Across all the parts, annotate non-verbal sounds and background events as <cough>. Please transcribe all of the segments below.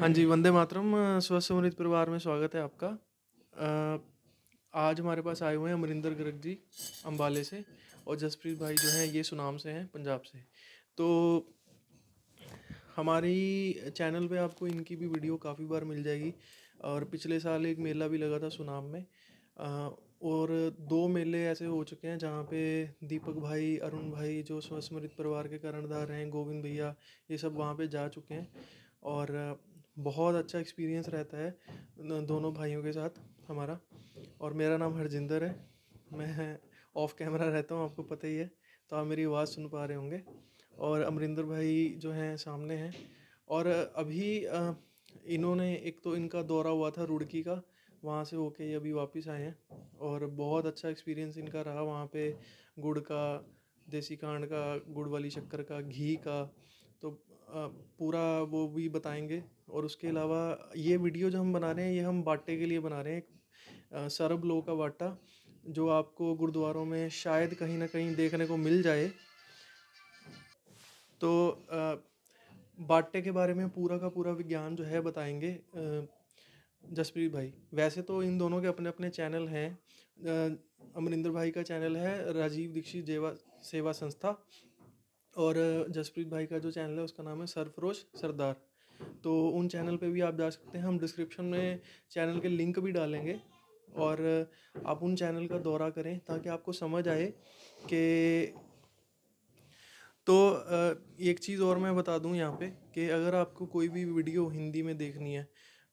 हाँ जी वंदे मातरम स्वस्थ अमृत परिवार में स्वागत है आपका आज हमारे पास आए हुए हैं अमरिंदर गर्ग जी अम्बाले से और जसप्रीत भाई जो हैं ये सुनाम से हैं पंजाब से तो हमारी चैनल पे आपको इनकी भी वीडियो काफ़ी बार मिल जाएगी और पिछले साल एक मेला भी लगा था सुनाम में और दो मेले ऐसे हो चुके हैं जहाँ पे दीपक भाई अरुण भाई जो स्वस्मृत परिवार के कर्णधार हैं गोविंद भैया ये सब वहाँ पे जा चुके हैं और बहुत अच्छा एक्सपीरियंस रहता है दोनों भाइयों के साथ हमारा और मेरा नाम हरजिंदर है मैं ऑफ कैमरा रहता हूँ आपको पता ही है तो आप मेरी आवाज़ सुन पा रहे होंगे और अमरिंदर भाई जो हैं सामने हैं और अभी इन्होंने एक तो इनका दौरा हुआ था रुड़की का वहाँ से होके ये अभी वापस आए हैं और बहुत अच्छा एक्सपीरियंस इनका रहा वहाँ पे गुड़ का देसी कांड का गुड़ वाली शक्कर का घी का तो पूरा वो भी बताएंगे और उसके हाँ। अलावा ये वीडियो जो हम बना रहे हैं ये हम बाटे के लिए बना रहे हैं सरब लो का बाटा जो आपको गुरुद्वारों में शायद कहीं ना कहीं देखने को मिल जाए तो बाटे के बारे में पूरा का पूरा विज्ञान जो है बताएंगे जसप्रीत भाई वैसे तो इन दोनों के अपने अपने चैनल हैं अमरिंदर भाई का चैनल है राजीव दीक्षित जेवा सेवा संस्था और जसप्रीत भाई का जो चैनल है उसका नाम है सरफरोश सरदार तो उन चैनल पे भी आप जा सकते हैं हम डिस्क्रिप्शन में चैनल के लिंक भी डालेंगे और आप उन चैनल का दौरा करें ताकि आपको समझ आए कि तो एक चीज़ और मैं बता दूं यहाँ पे कि अगर आपको कोई भी वीडियो हिंदी में देखनी है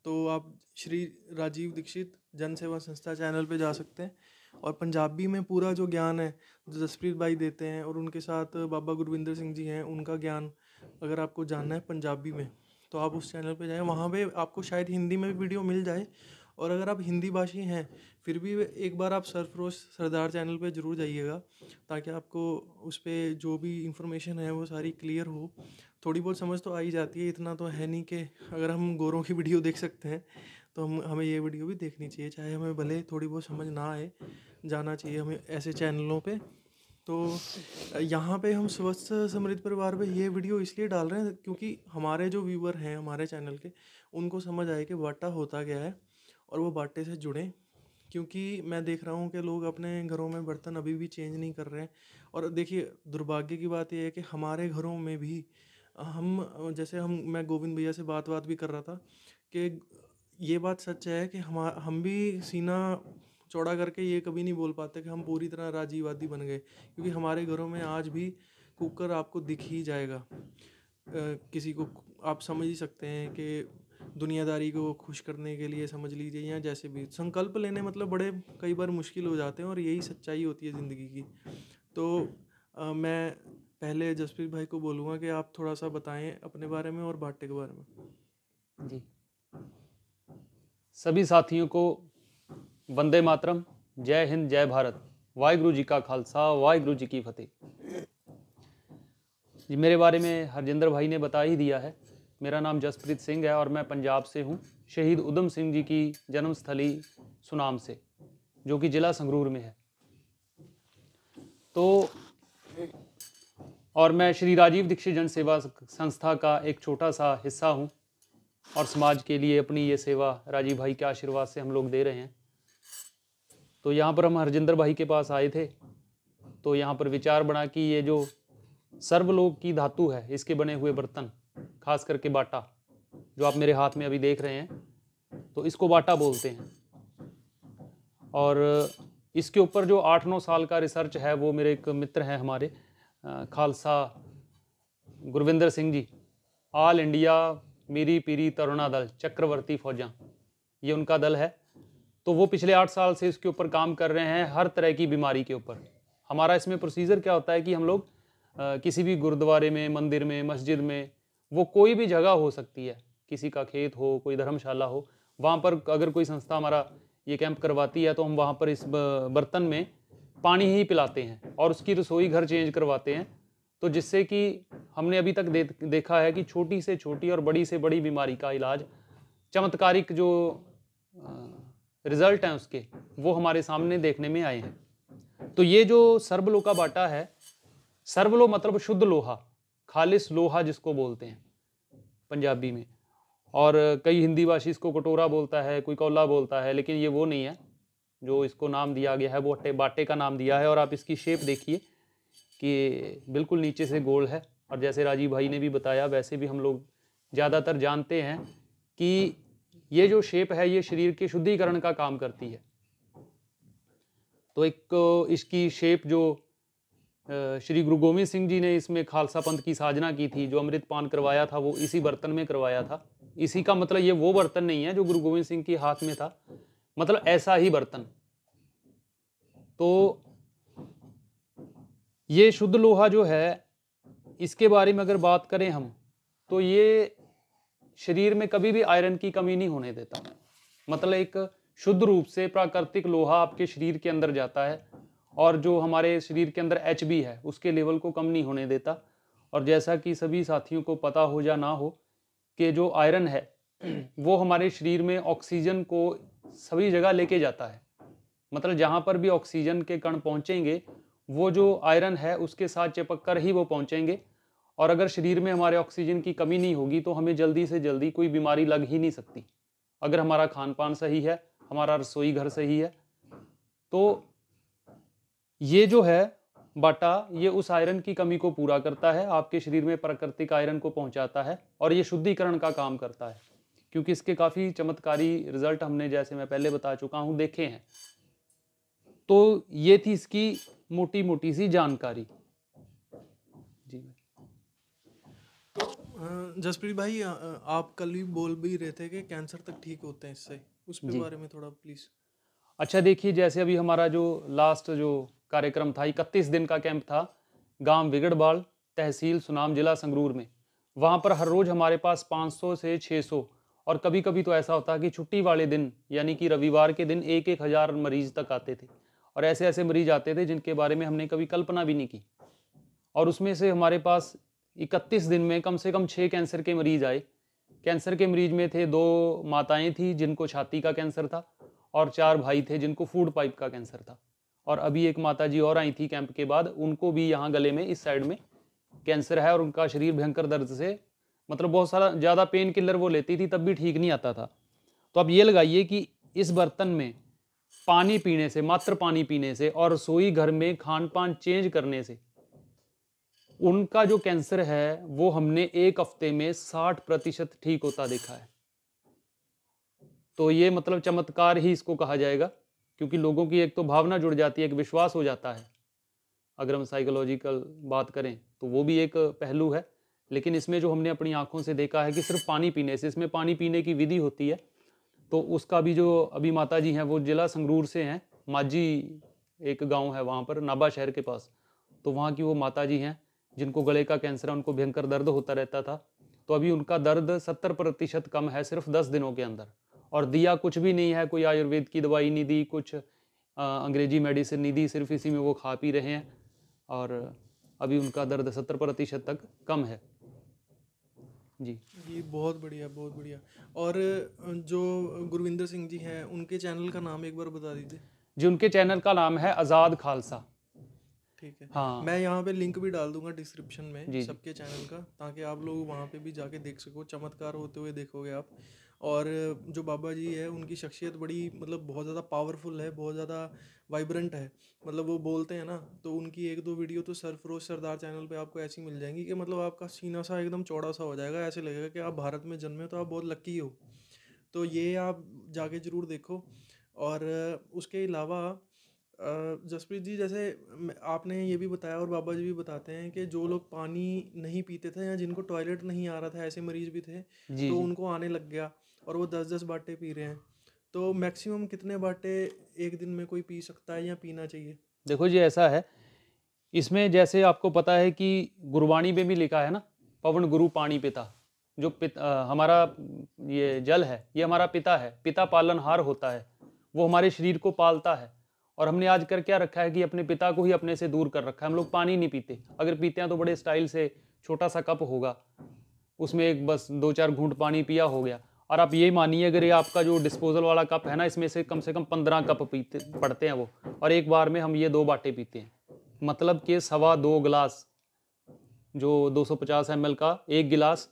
तो आप श्री राजीव दीक्षित जन सेवा संस्था चैनल पे जा सकते हैं और पंजाबी में पूरा जो ज्ञान है जो जसप्रीत भाई देते हैं और उनके साथ बाबा गुरविंदर सिंह जी हैं उनका ज्ञान अगर आपको जानना है पंजाबी में तो आप उस चैनल पे जाएँ वहाँ पे आपको शायद हिंदी में भी वीडियो मिल जाए और अगर आप हिंदी भाषी हैं फिर भी एक बार आप सरफरोश सरदार चैनल पे ज़रूर जाइएगा ताकि आपको उस पर जो भी इंफॉर्मेशन है वो सारी क्लियर हो थोड़ी बहुत समझ तो आ ही जाती है इतना तो है नहीं कि अगर हम गोरों की वीडियो देख सकते हैं तो हम हमें ये वीडियो भी देखनी चाहिए चाहे हमें भले थोड़ी बहुत समझ ना आए जाना चाहिए हमें ऐसे चैनलों पर तो यहाँ पे हम स्वस्थ समृद्ध परिवार पे ये वीडियो इसलिए डाल रहे हैं क्योंकि हमारे जो व्यूवर हैं हमारे चैनल के उनको समझ आए कि बाटा होता क्या है और वो बाटे से जुड़ें क्योंकि मैं देख रहा हूँ कि लोग अपने घरों में बर्तन अभी भी चेंज नहीं कर रहे हैं और देखिए दुर्भाग्य की बात यह है कि हमारे घरों में भी हम जैसे हम मैं गोविंद भैया से बात बात भी कर रहा था कि ये बात सच है कि हम हम भी सीना चौड़ा करके ये कभी नहीं बोल पाते कि हम पूरी तरह राजीवादी बन गए क्योंकि हमारे घरों में आज भी कुकर आपको दिख ही जाएगा आ, किसी को आप समझ ही सकते हैं कि दुनियादारी को खुश करने के लिए समझ लीजिए या जैसे भी संकल्प लेने मतलब बड़े कई बार मुश्किल हो जाते हैं और यही सच्चाई होती है ज़िंदगी की तो आ, मैं पहले जसप्रीत भाई को बोलूँगा कि आप थोड़ा सा बताएं अपने बारे में और भाट्टे के बारे में जी सभी साथियों को वंदे मातरम जय हिंद जय भारत वाहिगुरु जी का खालसा वाहिगुरु जी की फतेह जी मेरे बारे में हरजिंदर भाई ने बता ही दिया है मेरा नाम जसप्रीत सिंह है और मैं पंजाब से हूँ शहीद उधम सिंह जी की जन्मस्थली सुनाम से जो कि ज़िला संगरूर में है तो और मैं श्री राजीव दीक्षित जन सेवा संस्था का एक छोटा सा हिस्सा हूँ और समाज के लिए अपनी ये सेवा राजीव भाई के आशीर्वाद से हम लोग दे रहे हैं तो यहाँ पर हम हरजिंदर भाई के पास आए थे तो यहाँ पर विचार बना कि ये जो सर्वलोक की धातु है इसके बने हुए बर्तन खास करके बाटा जो आप मेरे हाथ में अभी देख रहे हैं तो इसको बाटा बोलते हैं और इसके ऊपर जो आठ नौ साल का रिसर्च है वो मेरे एक मित्र हैं हमारे खालसा गुरविंदर सिंह जी ऑल इंडिया मीरी पीरी तरुणा दल चक्रवर्ती फौजा ये उनका दल है तो वो पिछले आठ साल से इसके ऊपर काम कर रहे हैं हर तरह की बीमारी के ऊपर हमारा इसमें प्रोसीजर क्या होता है कि हम लोग किसी भी गुरुद्वारे में मंदिर में मस्जिद में वो कोई भी जगह हो सकती है किसी का खेत हो कोई धर्मशाला हो वहाँ पर अगर कोई संस्था हमारा ये कैंप करवाती है तो हम वहाँ पर इस बर्तन में पानी ही पिलाते हैं और उसकी रसोई घर चेंज करवाते हैं तो जिससे कि हमने अभी तक दे, देखा है कि छोटी से छोटी और बड़ी से बड़ी बीमारी का इलाज चमत्कारिक जो रिजल्ट हैं उसके वो हमारे सामने देखने में आए हैं तो ये जो सर्वलो का बाटा है सर्वलो मतलब शुद्ध लोहा खालिश लोहा जिसको बोलते हैं पंजाबी में और कई हिंदी भाषी इसको कटोरा बोलता है कोई कौला बोलता है लेकिन ये वो नहीं है जो इसको नाम दिया गया है वो अट्टे बाटे का नाम दिया है और आप इसकी शेप देखिए कि बिल्कुल नीचे से गोल है और जैसे राजीव भाई ने भी बताया वैसे भी हम लोग ज़्यादातर जानते हैं कि ये जो शेप है ये शरीर के शुद्धिकरण का काम करती है तो एक इसकी शेप जो श्री गुरु गोविंद सिंह जी ने इसमें खालसा पंथ की साजना की थी जो अमृत पान करवाया था वो इसी बर्तन में करवाया था इसी का मतलब ये वो बर्तन नहीं है जो गुरु गोविंद सिंह के हाथ में था मतलब ऐसा ही बर्तन तो ये शुद्ध लोहा जो है इसके बारे में अगर बात करें हम तो ये शरीर में कभी भी आयरन की कमी नहीं होने देता मैं मतलब एक शुद्ध रूप से प्राकृतिक लोहा आपके शरीर के अंदर जाता है और जो हमारे शरीर के अंदर एच है उसके लेवल को कम नहीं होने देता और जैसा कि सभी साथियों को पता हो या ना हो कि जो आयरन है वो हमारे शरीर में ऑक्सीजन को सभी जगह लेके जाता है मतलब जहाँ पर भी ऑक्सीजन के कण पहुँचेंगे वो जो आयरन है उसके साथ चिपक कर ही वो पहुँचेंगे और अगर शरीर में हमारे ऑक्सीजन की कमी नहीं होगी तो हमें जल्दी से जल्दी कोई बीमारी लग ही नहीं सकती अगर हमारा खान पान सही है हमारा रसोई घर सही है तो ये जो है बाटा ये उस आयरन की कमी को पूरा करता है आपके शरीर में प्राकृतिक आयरन को पहुंचाता है और ये शुद्धिकरण का काम करता है क्योंकि इसके काफ़ी चमत्कारी रिजल्ट हमने जैसे मैं पहले बता चुका हूँ देखे हैं तो ये थी इसकी मोटी मोटी सी जानकारी जसप्रीत भाई आप कल भी बोल भी रहे थे कि कैंसर तक ठीक होते हैं इससे उसके बारे में थोड़ा प्लीज अच्छा देखिए जैसे अभी हमारा जो लास्ट जो कार्यक्रम था इकतीस दिन का कैंप था गांव विगड़बाल तहसील सुनाम जिला संगरूर में वहाँ पर हर रोज़ हमारे पास 500 से 600 और कभी कभी तो ऐसा होता कि छुट्टी वाले दिन यानी कि रविवार के दिन एक एक हज़ार मरीज तक आते थे और ऐसे ऐसे मरीज आते थे जिनके बारे में हमने कभी कल्पना भी नहीं की और उसमें से हमारे पास इकतीस दिन में कम से कम छः कैंसर के मरीज आए कैंसर के मरीज में थे दो माताएं थी जिनको छाती का कैंसर था और चार भाई थे जिनको फूड पाइप का कैंसर था और अभी एक माता जी और आई थी कैंप के बाद उनको भी यहाँ गले में इस साइड में कैंसर है और उनका शरीर भयंकर दर्द से मतलब बहुत सारा ज़्यादा पेन किलर वो लेती थी तब भी ठीक नहीं आता था तो आप ये लगाइए कि इस बर्तन में पानी पीने से मात्र पानी पीने से और रसोई घर में खान पान चेंज करने से उनका जो कैंसर है वो हमने एक हफ्ते में साठ प्रतिशत ठीक होता देखा है तो ये मतलब चमत्कार ही इसको कहा जाएगा क्योंकि लोगों की एक तो भावना जुड़ जाती है एक विश्वास हो जाता है अगर हम साइकोलॉजिकल बात करें तो वो भी एक पहलू है लेकिन इसमें जो हमने अपनी आंखों से देखा है कि सिर्फ पानी पीने से इसमें पानी पीने की विधि होती है तो उसका भी जो अभी माता जी हैं वो जिला संगरूर से हैं माझी एक गांव है वहां पर नाबा शहर के पास तो वहां की वो माता जी हैं जिनको गले का कैंसर है उनको भयंकर दर्द होता रहता था तो अभी उनका दर्द सत्तर प्रतिशत कम है सिर्फ दस दिनों के अंदर और दिया कुछ भी नहीं है कोई आयुर्वेद की दवाई नहीं दी कुछ अंग्रेजी मेडिसिन नहीं दी सिर्फ इसी में वो खा पी रहे हैं और अभी उनका दर्द सत्तर प्रतिशत तक कम है जी जी बहुत बढ़िया बहुत बढ़िया और जो गुरविंदर सिंह जी हैं उनके चैनल का नाम एक बार बता दीजिए जी उनके चैनल का नाम है आज़ाद खालसा ठीक है हाँ मैं यहाँ पे लिंक भी डाल दूंगा डिस्क्रिप्शन में सबके चैनल का ताकि आप लोग वहाँ पे भी जाके देख सको चमत्कार होते हुए देखोगे आप और जो बाबा जी है उनकी शख्सियत बड़ी मतलब बहुत ज़्यादा पावरफुल है बहुत ज़्यादा वाइब्रेंट है मतलब वो बोलते हैं ना तो उनकी एक दो वीडियो तो सरफरोज सरदार चैनल पे आपको ऐसी मिल जाएंगी कि मतलब आपका सीना सा एकदम चौड़ा सा हो जाएगा ऐसे लगेगा कि आप भारत में जन्मे तो आप बहुत लक्की हो तो ये आप जाके ज़रूर देखो और उसके अलावा जसप्रीत जी जैसे आपने ये भी बताया और बाबा जी भी बताते हैं कि जो लोग पानी नहीं पीते थे या जिनको टॉयलेट नहीं आ रहा था ऐसे मरीज भी थे जी, तो उनको आने लग गया और वो दस दस बाटे पी रहे हैं तो मैक्सिमम कितने बाटे एक दिन में कोई पी सकता है या पीना चाहिए देखो जी ऐसा है इसमें जैसे आपको पता है कि गुरबाणी में भी लिखा है ना पवन गुरु पानी पिता जो पित, आ, हमारा ये जल है ये हमारा पिता है पिता पालनहार होता है वो हमारे शरीर को पालता है और हमने आज कर क्या रखा है कि अपने पिता को ही अपने से दूर कर रखा है हम लोग पानी नहीं पीते अगर पीते हैं तो बड़े स्टाइल से छोटा सा कप होगा उसमें एक बस दो चार घूंट पानी पिया हो गया और आप ये मानिए अगर ये आपका जो डिस्पोजल वाला कप है ना इसमें से कम से कम पंद्रह कप पीते पड़ते हैं वो और एक बार में हम ये दो बाटे पीते हैं मतलब कि सवा दो गिलास जो 250 सौ का एक गिलास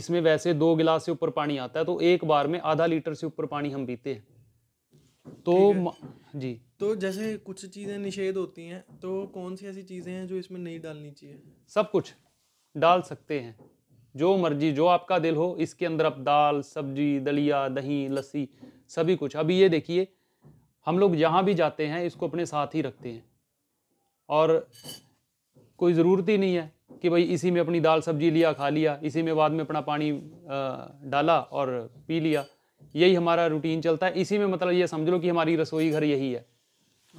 इसमें वैसे दो गिलास से ऊपर पानी आता है तो एक बार में आधा लीटर से ऊपर पानी हम पीते हैं तो है। जी तो जैसे कुछ चीज़ें निषेध होती हैं तो कौन सी ऐसी चीज़ें हैं जो इसमें नहीं डालनी चाहिए सब कुछ डाल सकते हैं जो मर्जी जो आपका दिल हो इसके अंदर आप दाल सब्जी दलिया दही लस्सी सभी कुछ अभी ये देखिए हम लोग जहाँ भी जाते हैं इसको अपने साथ ही रखते हैं और कोई ज़रूरत ही नहीं है कि भाई इसी में अपनी दाल सब्जी लिया खा लिया इसी में बाद में अपना पानी डाला और पी लिया यही हमारा रूटीन चलता है इसी में मतलब ये समझ लो कि हमारी रसोई घर यही है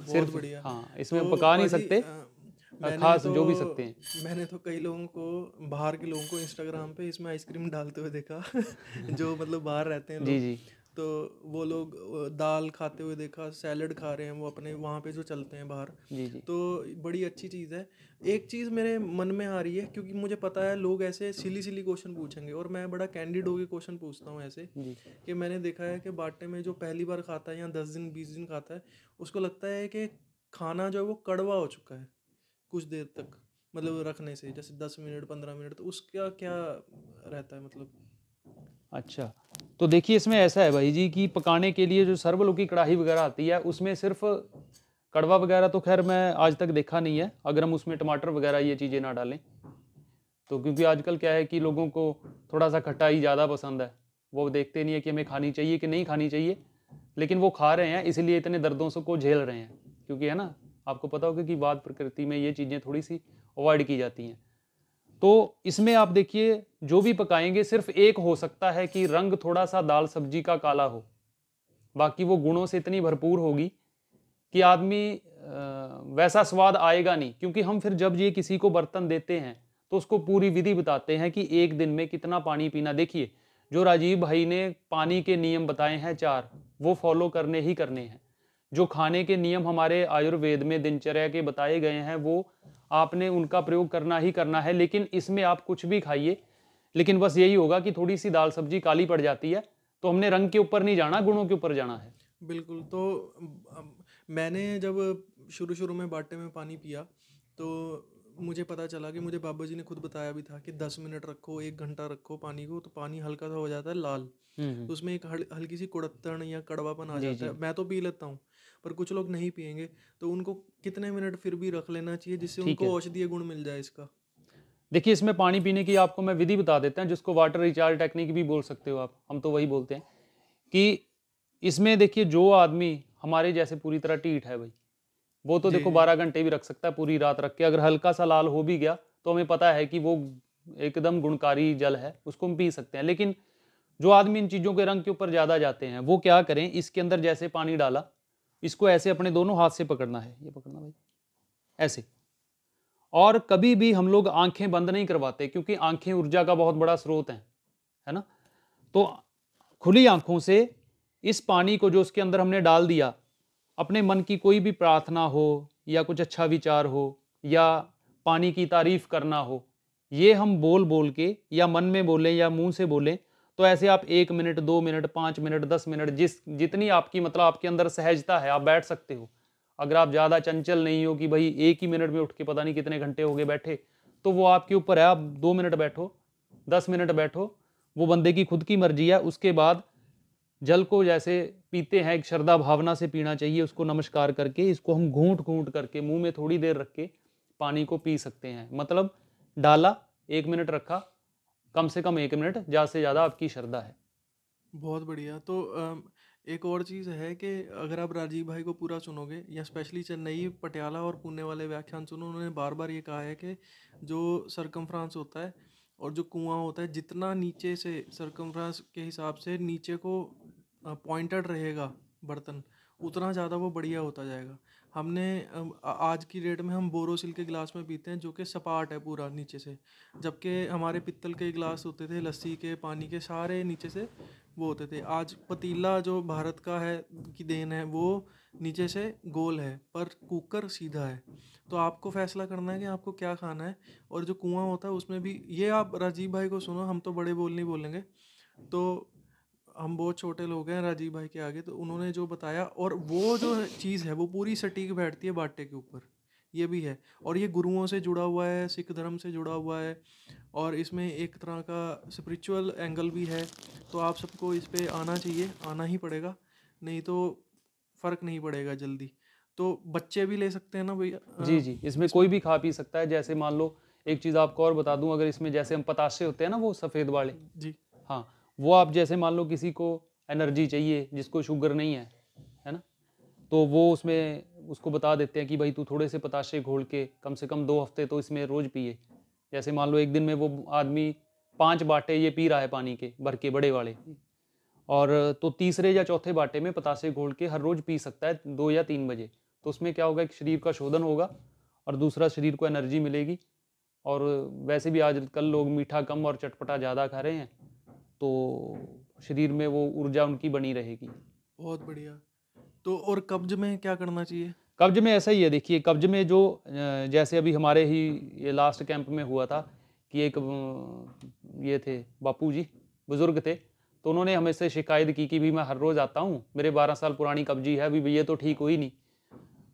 सिर्फ बढ़िया हाँ इसमें तो पका नहीं सकते खास तो, जो भी सकते हैं मैंने तो कई लोगों को बाहर के लोगों को इंस्टाग्राम पे इसमें आइसक्रीम डालते हुए देखा <laughs> जो मतलब बाहर रहते हैं जी जी तो वो लोग दाल खाते हुए देखा सैलड खा रहे हैं वो अपने वहाँ पे जो चलते हैं बाहर जी जी तो बड़ी अच्छी चीज़ है एक चीज़ मेरे मन में आ रही है क्योंकि मुझे पता है लोग ऐसे सिली सिली क्वेश्चन पूछेंगे और मैं बड़ा कैंडिड होकर क्वेश्चन पूछता हूँ ऐसे कि मैंने देखा है कि बाटे में जो पहली बार खाता है या दस दिन बीस दिन खाता है उसको लगता है कि खाना जो है वो कड़वा हो चुका है कुछ देर तक मतलब रखने से जैसे दस मिनट पंद्रह मिनट तो उसका क्या रहता है मतलब अच्छा तो देखिए इसमें ऐसा है भाई जी कि पकाने के लिए जो सर्वलो की कढ़ाई वगैरह आती है उसमें सिर्फ कड़वा वगैरह तो खैर मैं आज तक देखा नहीं है अगर हम उसमें टमाटर वगैरह ये चीज़ें ना डालें तो क्योंकि आजकल क्या है कि लोगों को थोड़ा सा खट्टा ही ज़्यादा पसंद है वो देखते नहीं है कि हमें खानी चाहिए कि नहीं खानी चाहिए लेकिन वो खा रहे हैं इसीलिए इतने दर्दों से को झेल रहे हैं क्योंकि है ना आपको पता होगा कि बाद प्रकृति में ये चीज़ें थोड़ी सी अवॉइड की जाती हैं तो इसमें आप देखिए जो भी पकाएंगे सिर्फ एक हो सकता है कि रंग थोड़ा सा दाल सब्जी का काला हो बाकी वो गुणों से इतनी भरपूर होगी कि आदमी वैसा स्वाद आएगा नहीं क्योंकि हम फिर जब ये किसी को बर्तन देते हैं तो उसको पूरी विधि बताते हैं कि एक दिन में कितना पानी पीना देखिए जो राजीव भाई ने पानी के नियम बताए हैं चार वो फॉलो करने ही करने हैं जो खाने के नियम हमारे आयुर्वेद में दिनचर्या के बताए गए हैं वो आपने उनका प्रयोग करना ही करना है लेकिन इसमें आप कुछ भी खाइए लेकिन बस यही होगा कि थोड़ी सी दाल सब्जी काली पड़ जाती है तो हमने रंग के ऊपर नहीं जाना गुणों के ऊपर जाना है बिल्कुल तो मैंने जब शुरू शुरू में बाटे में पानी पिया तो मुझे पता चला कि मुझे बाबा जी ने खुद बताया भी था कि दस मिनट रखो एक घंटा रखो पानी को तो पानी हल्का सा हो जाता है लाल हम्म। तो उसमें एक हल, हल्की सी कुड़तन या कड़वापन आ जाता है मैं तो पी लेता हूँ पर कुछ लोग नहीं पियेंगे तो उनको कितने मिनट फिर भी रख लेना चाहिए जिससे उनको औषधीय गुण मिल जाए इसका देखिए इसमें पानी पीने की आपको मैं विधि बता देता हूँ जिसको वाटर रिचार्ज टेक्निक भी बोल सकते हो आप हम तो वही बोलते हैं कि इसमें देखिए जो आदमी हमारे जैसे पूरी तरह टीट है भाई वो तो देखो बारह घंटे भी रख सकता है पूरी रात रख के अगर हल्का सा लाल हो भी गया तो हमें पता है कि वो एकदम गुणकारी जल है उसको हम पी सकते हैं लेकिन जो आदमी इन चीज़ों के रंग के ऊपर ज़्यादा जाते हैं वो क्या करें इसके अंदर जैसे पानी डाला इसको ऐसे अपने दोनों हाथ से पकड़ना है ये पकड़ना भाई ऐसे और कभी भी हम लोग आंखें बंद नहीं करवाते क्योंकि आंखें ऊर्जा का बहुत बड़ा स्रोत हैं है ना तो खुली आंखों से इस पानी को जो उसके अंदर हमने डाल दिया अपने मन की कोई भी प्रार्थना हो या कुछ अच्छा विचार हो या पानी की तारीफ करना हो ये हम बोल बोल के या मन में बोलें या मुंह से बोलें तो ऐसे आप एक मिनट दो मिनट पाँच मिनट दस मिनट जिस जितनी आपकी मतलब आपके अंदर सहजता है आप बैठ सकते हो अगर आप ज़्यादा चंचल नहीं हो कि भाई एक ही मिनट में उठ के पता नहीं कितने घंटे हो गए बैठे तो वो आपके ऊपर है आप दो मिनट बैठो दस मिनट बैठो वो बंदे की खुद की मर्जी है उसके बाद जल को जैसे पीते हैं एक श्रद्धा भावना से पीना चाहिए उसको नमस्कार करके इसको हम घूंट घूंट करके मुंह में थोड़ी देर रख के पानी को पी सकते हैं मतलब डाला एक मिनट रखा कम से कम एक मिनट ज़्यादा से ज़्यादा आपकी श्रद्धा है बहुत बढ़िया तो एक और चीज़ है कि अगर आप राजीव भाई को पूरा सुनोगे या स्पेशली चेन्नई पटियाला और पुणे वाले व्याख्यान सुनो उन्होंने बार बार ये कहा है कि जो सरकम होता है और जो कुआं होता है जितना नीचे से सरकमफ्रेंस के हिसाब से नीचे को पॉइंटेड रहेगा बर्तन उतना ज़्यादा वो बढ़िया होता जाएगा हमने आज की डेट में हम बोरोसिल के गिलास में पीते हैं जो कि सपाट है पूरा नीचे से जबकि हमारे पित्तल के गिलास होते थे लस्सी के पानी के सारे नीचे से वो होते थे आज पतीला जो भारत का है की देन है वो नीचे से गोल है पर कुकर सीधा है तो आपको फैसला करना है कि आपको क्या खाना है और जो कुआं होता है उसमें भी ये आप राजीव भाई को सुनो हम तो बड़े बोल नहीं बोलेंगे तो हम बहुत छोटे लोग हैं राजीव भाई के आगे तो उन्होंने जो बताया और वो जो चीज़ है वो पूरी सटीक बैठती है बाटे के ऊपर ये भी है और ये गुरुओं से जुड़ा हुआ है सिख धर्म से जुड़ा हुआ है और इसमें एक तरह का स्पिरिचुअल एंगल भी है तो आप सबको इस पर आना चाहिए आना ही पड़ेगा नहीं तो फर्क नहीं पड़ेगा जल्दी तो बच्चे भी ले सकते हैं ना भैया जी जी इसमें इस कोई भी खा पी सकता है जैसे मान लो एक चीज़ आपको और बता दूं अगर इसमें जैसे हम पताशे होते हैं ना वो सफ़ेद वाले जी हाँ वो आप जैसे मान लो किसी को एनर्जी चाहिए जिसको शुगर नहीं है है ना तो वो उसमें उसको बता देते हैं कि भाई तू थोड़े से पताशे घोल के कम से कम दो हफ्ते तो इसमें रोज़ पिए जैसे मान लो एक दिन में वो आदमी पांच बाटे ये पी रहा है पानी के भर के बड़े वाले और तो तीसरे या चौथे बाटे में पतासे घोल के हर रोज़ पी सकता है दो या तीन बजे तो उसमें क्या होगा एक शरीर का शोधन होगा और दूसरा शरीर को एनर्जी मिलेगी और वैसे भी आजकल लोग मीठा कम और चटपटा ज़्यादा खा रहे हैं तो शरीर में वो ऊर्जा उनकी बनी रहेगी बहुत बढ़िया तो और कब्ज में क्या करना चाहिए कब्ज में ऐसा ही है देखिए कब्ज में जो जैसे अभी हमारे ही ये लास्ट कैंप में हुआ था कि एक ये थे बापू जी बुज़ुर्ग थे तो उन्होंने हमें से शिकायत की कि भी मैं हर रोज़ आता हूँ मेरे बारह साल पुरानी कब्जी है अभी ये तो ठीक हुई नहीं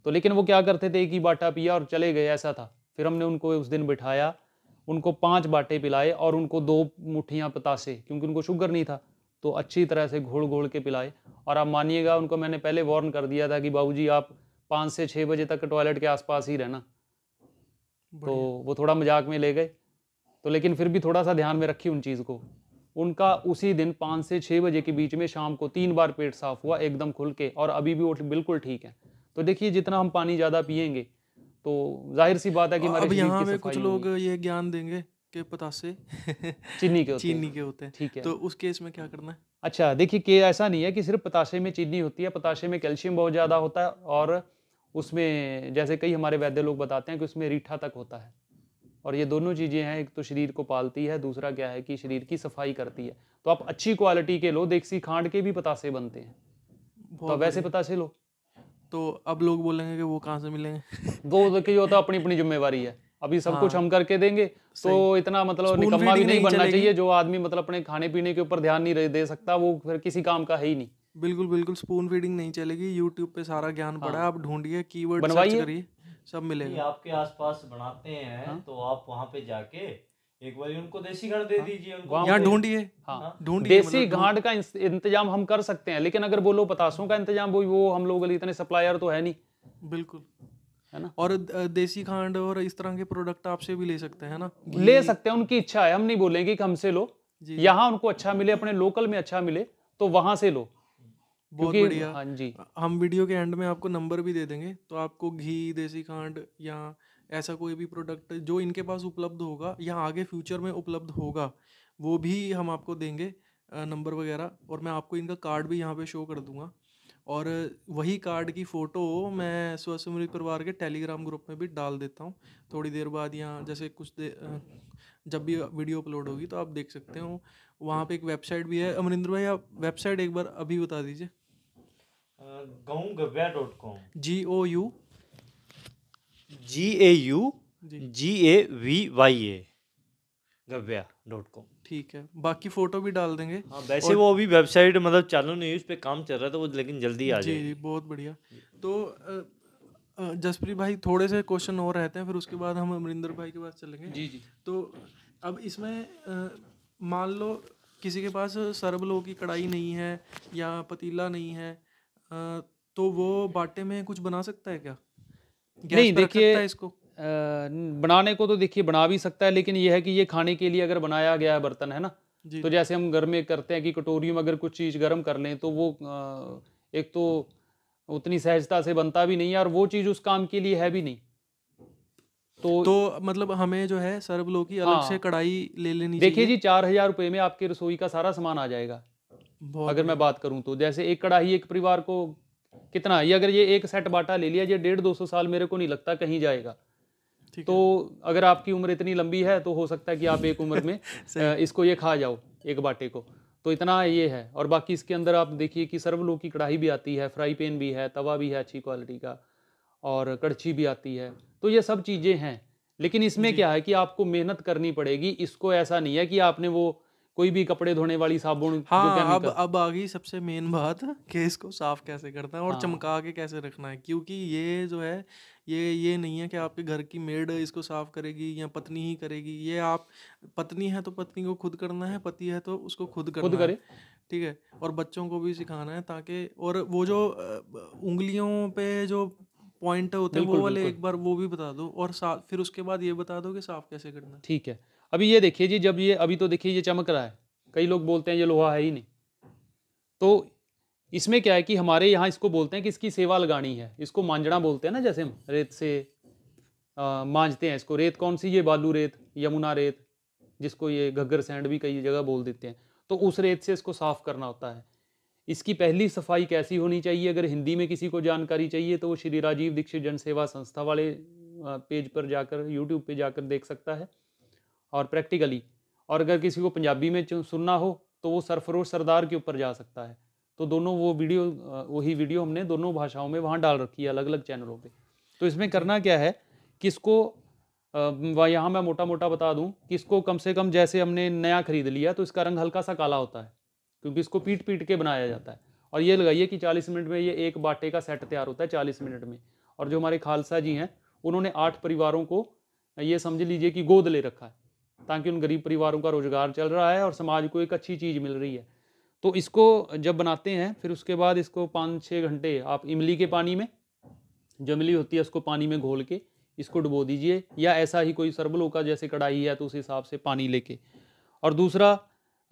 तो लेकिन वो क्या करते थे एक ही बाटा पिया और चले गए ऐसा था फिर हमने उनको उस दिन बिठाया उनको पाँच बाटे पिलाए और उनको दो मुठियाँ पतासे क्योंकि उनको शुगर नहीं था तो अच्छी तरह से घोल घोल के पिलाए और आप मानिएगा उनको मैंने पहले वार्न कर दिया था कि बाबू आप पाँच से छः बजे तक टॉयलेट के आसपास ही रहना तो वो थोड़ा मजाक में ले गए तो लेकिन फिर भी थोड़ा सा ध्यान में रखी उन चीज़ को उनका उसी दिन पाँच से छः बजे के बीच में शाम को तीन बार पेट साफ हुआ एकदम खुल के और अभी भी वो बिल्कुल ठीक है तो देखिए जितना हम पानी ज़्यादा पियेंगे तो जाहिर सी बात है कि हमारे यहाँ पे कुछ लोग ये ज्ञान देंगे कि पतासे <laughs> चीनी के होते चीनी के होते हैं ठीक है तो उस केस में क्या करना है अच्छा देखिए के ऐसा नहीं है कि सिर्फ पताशे में चीनी होती है पताशे में कैल्शियम बहुत ज़्यादा होता है और उसमें जैसे कई हमारे वैद्य लोग बताते हैं कि उसमें रीठा तक होता है और ये दोनों चीज़ें हैं एक तो शरीर को पालती है दूसरा क्या है कि शरीर की सफाई करती है तो आप अच्छी क्वालिटी के लो देसी खांड के भी पतासे बनते हैं तो वैसे पतासे लो तो अब लोग बोलेंगे कि वो कहाँ से मिलेंगे <laughs> वो देखिए जो तो होता अपनी अपनी जिम्मेवारी है अभी सब हाँ। कुछ हम करके देंगे तो इतना मतलब निकम्मा भी नहीं, नहीं बनना चाहिए जो आदमी मतलब अपने खाने पीने के ऊपर ध्यान नहीं दे सकता वो फिर किसी काम का है ही नहीं बिल्कुल बिल्कुल स्पून फीडिंग नहीं चलेगी यूट्यूब पे सारा ज्ञान हाँ। पड़ा आप ढूंढिए कीवर्ड सर्च करिए सब मिलेगा आपके आसपास बनाते हैं हाँ? तो आप वहाँ पे जाके एक बार उनको देसी घाट दे हाँ। दीजिए यहाँ ढूंढिए हाँ, हाँ। ढूंढिए देसी मतलब घाट का इंतजाम हम कर सकते हैं लेकिन अगर बोलो पतासों का इंतजाम वो वो हम लोग इतने सप्लायर तो है नहीं बिल्कुल है ना और देसी खांड और इस तरह के प्रोडक्ट आपसे भी ले सकते हैं ना ले सकते हैं उनकी इच्छा है हम नहीं बोलेंगे कि हमसे लो यहाँ उनको अच्छा मिले अपने लोकल में अच्छा मिले तो वहां से लो बहुत बढ़िया हाँ जी हम वीडियो के एंड में आपको नंबर भी दे देंगे तो आपको घी देसी खांड या ऐसा कोई भी प्रोडक्ट जो इनके पास उपलब्ध होगा या आगे फ्यूचर में उपलब्ध होगा वो भी हम आपको देंगे नंबर वगैरह और मैं आपको इनका कार्ड भी यहाँ पे शो कर दूँगा और वही कार्ड की फ़ोटो मैं स्वस्मृत परिवार के टेलीग्राम ग्रुप में भी डाल देता हूँ थोड़ी देर बाद या जैसे कुछ देर जब भी वीडियो अपलोड होगी तो आप देख सकते हो वहाँ पे एक वेबसाइट भी है अमरिंदर भाई आप वेबसाइट एक बार अभी बता दीजिए G O U G A U G A V Y A Gavya dot com ठीक है बाकी फोटो भी डाल देंगे हाँ वैसे और... वो अभी वेबसाइट मतलब चालू नहीं है उस पर काम चल रहा था वो लेकिन जल्दी आ जाए जी बहुत बढ़िया तो जसप्रीत भाई थोड़े से क्वेश्चन और रहते हैं फिर उसके बाद हम अमरिंदर भाई के पास चलेंगे जी जी तो अब इसमें मान लो किसी के पास सरबलो की कढ़ाई नहीं है या पतीला नहीं है तो वो बाटे में कुछ बना सकता है क्या गैस नहीं देखिए इसको आ, बनाने को तो देखिए बना भी सकता है लेकिन यह है कि ये खाने के लिए अगर बनाया गया है बर्तन है ना तो जैसे हम घर में करते हैं कि कटोरी में अगर कुछ चीज़ गर्म कर लें तो वो एक तो उतनी सहजता से बनता भी नहीं है और वो चीज़ उस काम के लिए है भी नहीं तो तो मतलब हमें जो है सर्व लोग की अलग हाँ, से कढ़ाई ले लेनी देखिए जी चार हजार रुपये में आपके रसोई का सारा सामान आ जाएगा अगर मैं बात करूं तो जैसे एक कढ़ाई एक परिवार को कितना ये अगर ये एक सेट बाटा ले लिया ये डेढ़ दो सौ साल मेरे को नहीं लगता कहीं जाएगा तो अगर आपकी उम्र इतनी लंबी है तो हो सकता है कि आप एक उम्र में <laughs> इसको ये खा जाओ एक बाटे को तो इतना ये है और बाकी इसके अंदर आप देखिए कि सर्व लोग की कढ़ाई भी आती है फ्राई पेन भी है तवा भी है अच्छी क्वालिटी का और कड़छी भी आती है तो ये सब चीज़ें हैं लेकिन इसमें क्या है कि आपको मेहनत करनी पड़ेगी इसको ऐसा नहीं है कि आपने वो कोई भी कपड़े धोने वाली साबुन हाँ जो अब अब आ गई सबसे मेन बात <laughs> कि इसको साफ कैसे करना है और हाँ। चमका के कैसे रखना है क्योंकि ये जो है ये ये नहीं है कि आपके घर की मेड इसको साफ करेगी या पत्नी ही करेगी ये आप पत्नी है तो पत्नी को खुद करना है पति है तो उसको खुद करना खुद करे ठीक है और बच्चों को भी सिखाना है ताकि और वो जो उंगलियों पे जो पॉइंट होते हैं वो वाले एक बार वो भी बता दो और फिर उसके बाद ये बता दो कि साफ कैसे करना ठीक है अभी ये देखिए जी जब ये अभी तो देखिए ये चमक रहा है कई लोग बोलते हैं ये लोहा है ही नहीं तो इसमें क्या है कि हमारे यहाँ इसको बोलते हैं कि इसकी सेवा लगानी है इसको मांझना बोलते हैं ना जैसे हम रेत से मांझते हैं इसको रेत कौन सी ये बालू रेत यमुना रेत जिसको ये घग्गर सैंड भी कई जगह बोल देते हैं तो उस रेत से इसको साफ करना होता है इसकी पहली सफाई कैसी होनी चाहिए अगर हिंदी में किसी को जानकारी चाहिए तो वो श्री राजीव दीक्षित जन सेवा संस्था वाले पेज पर जाकर यूट्यूब पे जाकर देख सकता है और प्रैक्टिकली और अगर किसी को पंजाबी में सुनना हो तो वो सरफरोश सरदार के ऊपर जा सकता है तो दोनों वो वीडियो वही वीडियो हमने दोनों भाषाओं में वहाँ डाल रखी है अलग अलग चैनलों पर तो इसमें करना क्या है किसको यहाँ मैं मोटा मोटा बता दूँ किसको कम से कम जैसे हमने नया खरीद लिया तो इसका रंग हल्का सा काला होता है क्योंकि इसको पीट पीट के बनाया जाता है और ये लगाइए कि चालीस मिनट में ये एक बाटे का सेट तैयार होता है चालीस मिनट में और जो हमारे खालसा जी हैं उन्होंने आठ परिवारों को ये समझ लीजिए कि गोद ले रखा है ताकि उन गरीब परिवारों का रोजगार चल रहा है और समाज को एक अच्छी चीज़ मिल रही है तो इसको जब बनाते हैं फिर उसके बाद इसको पाँच छः घंटे आप इमली के पानी में जो इमली होती है उसको पानी में घोल के इसको डुबो दीजिए या ऐसा ही कोई सर्वलो का जैसे कढ़ाई है तो उस हिसाब से पानी लेके और दूसरा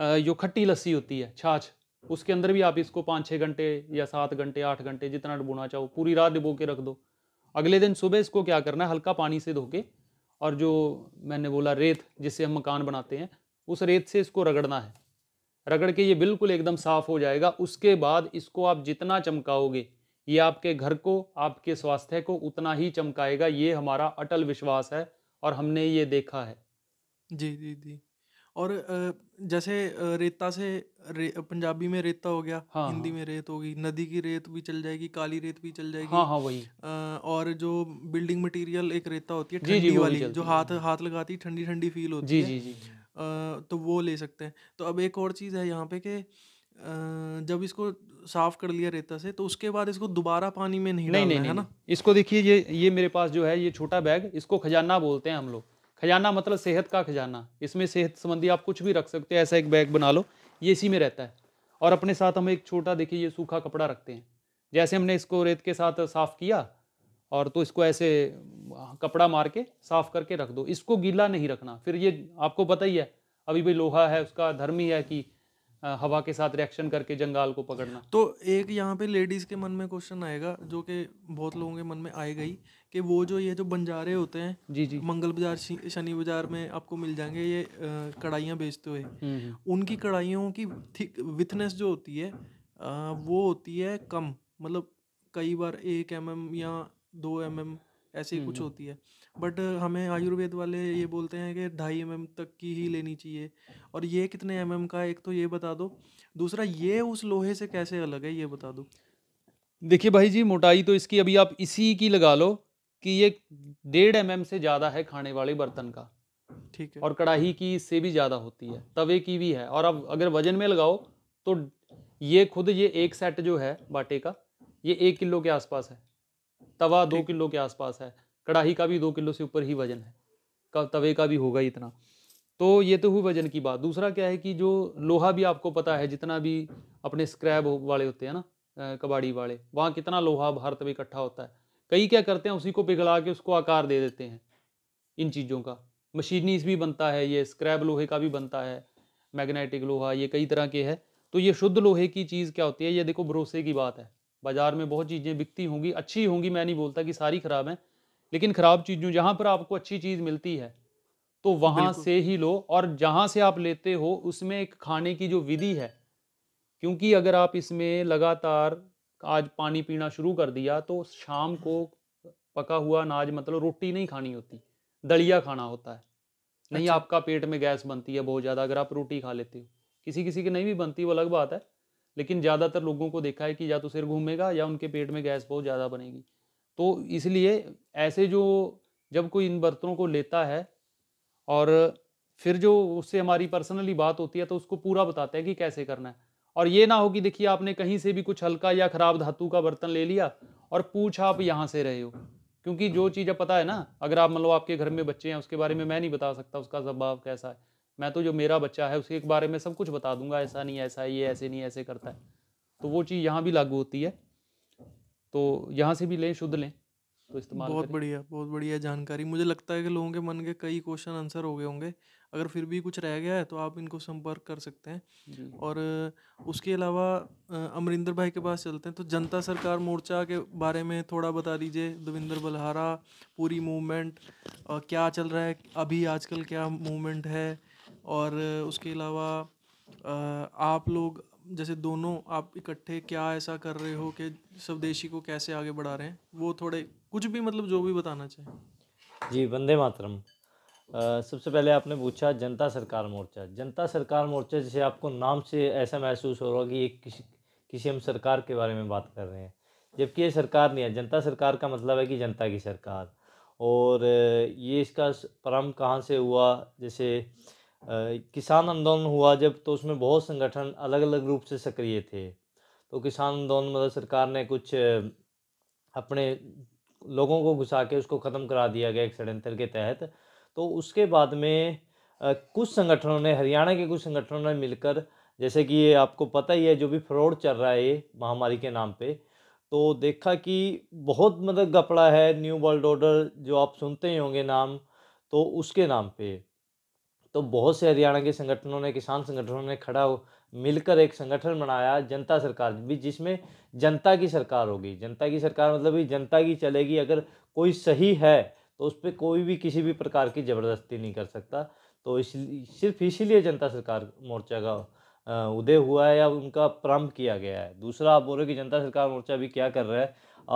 जो खट्टी लस्सी होती है छाछ उसके अंदर भी आप इसको पाँच छः घंटे या सात घंटे आठ घंटे जितना डुबोना चाहो पूरी रात डुबो के रख दो अगले दिन सुबह इसको क्या करना है हल्का पानी से धो के और जो मैंने बोला रेत जिससे हम मकान बनाते हैं उस रेत से इसको रगड़ना है रगड़ के ये बिल्कुल एकदम साफ़ हो जाएगा उसके बाद इसको आप जितना चमकाओगे ये आपके घर को आपके स्वास्थ्य को उतना ही चमकाएगा ये हमारा अटल विश्वास है और हमने ये देखा है जी जी जी और जैसे रेता से रे, पंजाबी में रेता हो गया हाँ, हिंदी हाँ. में रेत होगी नदी की रेत भी चल जाएगी काली रेत भी चल जाएगी हाँ, हाँ, वही और जो बिल्डिंग मटेरियल एक रेता होती है ठंडी वाली जो हाथ हाँ, हाँ। हाथ लगाती ठंडी ठंडी फील होती है जी, जी, जी. तो वो ले सकते हैं तो अब एक और चीज़ है यहाँ पे कि जब इसको साफ कर लिया रेता से तो उसके बाद इसको दोबारा पानी में नहीं नहीं, नहीं, है ना इसको देखिए ये ये मेरे पास जो है ये छोटा बैग इसको खजाना बोलते हैं हम लोग खजाना मतलब सेहत का खजाना इसमें सेहत संबंधी आप कुछ भी रख सकते हैं ऐसा एक बैग बना लो ये इसी में रहता है और अपने साथ हम एक छोटा देखिए ये सूखा कपड़ा रखते हैं जैसे हमने इसको रेत के साथ साफ़ किया और तो इसको ऐसे कपड़ा मार के साफ़ करके रख दो इसको गीला नहीं रखना फिर ये आपको पता ही है अभी भी लोहा है उसका धर्म ही है कि हवा के साथ रिएक्शन करके जंगाल को पकड़ना तो एक यहाँ पे लेडीज़ के मन में क्वेश्चन आएगा जो कि बहुत लोगों के मन में आएगा ही कि वो जो ये जो बंजारे होते हैं जी जी मंगल बाजार शनि बाजार में आपको मिल जाएंगे ये कढ़ाइयाँ बेचते हुए हम्म, हम्म। उनकी कढ़ाइयों की विथनेस जो होती है आ, वो होती है कम मतलब कई बार एक एम या दो एम mm ऐसी कुछ हम्म। होती है बट हमें आयुर्वेद वाले ये बोलते हैं कि ढाई एम तक की ही लेनी चाहिए और ये कितने एम का एक तो ये बता दो दूसरा ये उस लोहे से कैसे अलग है ये बता दो देखिए भाई जी मोटाई तो इसकी अभी आप इसी की लगा लो कि ये डेढ़ एम से ज़्यादा है खाने वाले बर्तन का ठीक है और कढ़ाई की इससे भी ज़्यादा होती है तवे की भी है और अब अगर वजन में लगाओ तो ये खुद ये एक सेट जो है बाटे का ये एक किलो के आसपास है तवा दो किलो के आसपास है कढ़ाई का भी दो किलो से ऊपर ही वजन है तवे का भी होगा इतना तो ये तो हुई वजन की बात दूसरा क्या है कि जो लोहा भी आपको पता है जितना भी अपने स्क्रैब वाले होते हैं ना कबाड़ी वाले वहाँ कितना लोहा भारत में इकट्ठा होता है कई क्या करते हैं उसी को पिघला के उसको आकार दे देते हैं इन चीज़ों का मशीनीस भी बनता है ये स्क्रैब लोहे का भी बनता है मैग्नेटिक लोहा ये कई तरह के है तो ये शुद्ध लोहे की चीज़ क्या होती है ये देखो भरोसे की बात है बाज़ार में बहुत चीज़ें बिकती होंगी अच्छी होंगी मैं नहीं बोलता कि सारी ख़राब हैं लेकिन ख़राब चीज़ों जहां पर आपको अच्छी चीज़ मिलती है तो वहां से ही लो और जहां से आप लेते हो उसमें एक खाने की जो विधि है क्योंकि अगर आप इसमें लगातार आज पानी पीना शुरू कर दिया तो शाम को पका हुआ अनाज मतलब रोटी नहीं खानी होती दलिया खाना होता है अच्छा। नहीं आपका पेट में गैस बनती है बहुत ज़्यादा अगर आप रोटी खा लेते हो किसी किसी की नहीं भी बनती वो अलग बात है लेकिन ज़्यादातर लोगों को देखा है कि या तो सिर घूमेगा या उनके पेट में गैस बहुत ज़्यादा बनेगी तो इसलिए ऐसे जो जब कोई इन बर्तनों को लेता है और फिर जो उससे हमारी पर्सनली बात होती है तो उसको पूरा बताते हैं कि कैसे करना है और ये ना हो कि देखिए आपने कहीं से भी कुछ हल्का या ख़राब धातु का बर्तन ले लिया और पूछ आप यहाँ से रहे हो क्योंकि जो चीज़ अब पता है ना अगर आप मतलब आपके घर में बच्चे हैं उसके बारे में मैं नहीं बता सकता उसका स्वभाव कैसा है मैं तो जो मेरा बच्चा है उसके बारे में सब कुछ बता दूंगा ऐसा नहीं ऐसा ये ऐसे नहीं ऐसे करता है तो वो चीज़ यहाँ भी लागू होती है तो यहाँ से भी लें शुद्ध लें तो इस्तेमाल बहुत बढ़िया बहुत बढ़िया जानकारी मुझे लगता है कि लोगों के मन के कई क्वेश्चन आंसर हो गए होंगे अगर फिर भी कुछ रह गया है तो आप इनको संपर्क कर सकते हैं और उसके अलावा अमरिंदर भाई के पास चलते हैं तो जनता सरकार मोर्चा के बारे में थोड़ा बता दीजिए दविंदर बलहारा पूरी मूवमेंट क्या चल रहा है अभी आजकल क्या मूवमेंट है और उसके अलावा आप लोग जैसे दोनों आप इकट्ठे क्या ऐसा कर रहे हो कि स्वदेशी को कैसे आगे बढ़ा रहे हैं वो थोड़े कुछ भी मतलब जो भी बताना चाहें जी वंदे मातरम सबसे पहले आपने पूछा जनता सरकार मोर्चा जनता सरकार मोर्चा जैसे आपको नाम से ऐसा महसूस हो रहा होगा कि ये किसी किसी हम सरकार के बारे में बात कर रहे हैं जबकि ये सरकार नहीं है जनता सरकार का मतलब है कि जनता की सरकार और ये इसका प्रारंभ कहाँ से हुआ जैसे किसान आंदोलन हुआ जब तो उसमें बहुत संगठन अलग अलग रूप से सक्रिय थे तो किसान आंदोलन मतलब सरकार ने कुछ अपने लोगों को घुसा के उसको ख़त्म करा दिया गया एक षडयंत्र के तहत तो उसके बाद में कुछ संगठनों ने हरियाणा के कुछ संगठनों ने मिलकर जैसे कि ये आपको पता ही है जो भी फ्रॉड चल रहा है ये महामारी के नाम पे तो देखा कि बहुत मतलब गपड़ा है न्यू वर्ल्ड ऑर्डर जो आप सुनते ही होंगे नाम तो उसके नाम पे तो बहुत से हरियाणा के संगठनों ने किसान संगठनों ने खड़ा हो मिलकर एक संगठन बनाया जनता सरकार भी जिसमें जनता की सरकार होगी जनता की सरकार मतलब भी जनता की चलेगी अगर कोई सही है तो उस पर कोई भी किसी भी प्रकार की ज़बरदस्ती नहीं कर सकता तो इसलिए सिर्फ इसीलिए जनता सरकार मोर्चा का उदय हुआ है या उनका प्रारंभ किया गया है दूसरा आप बोल रहे कि जनता सरकार मोर्चा भी क्या कर रहा है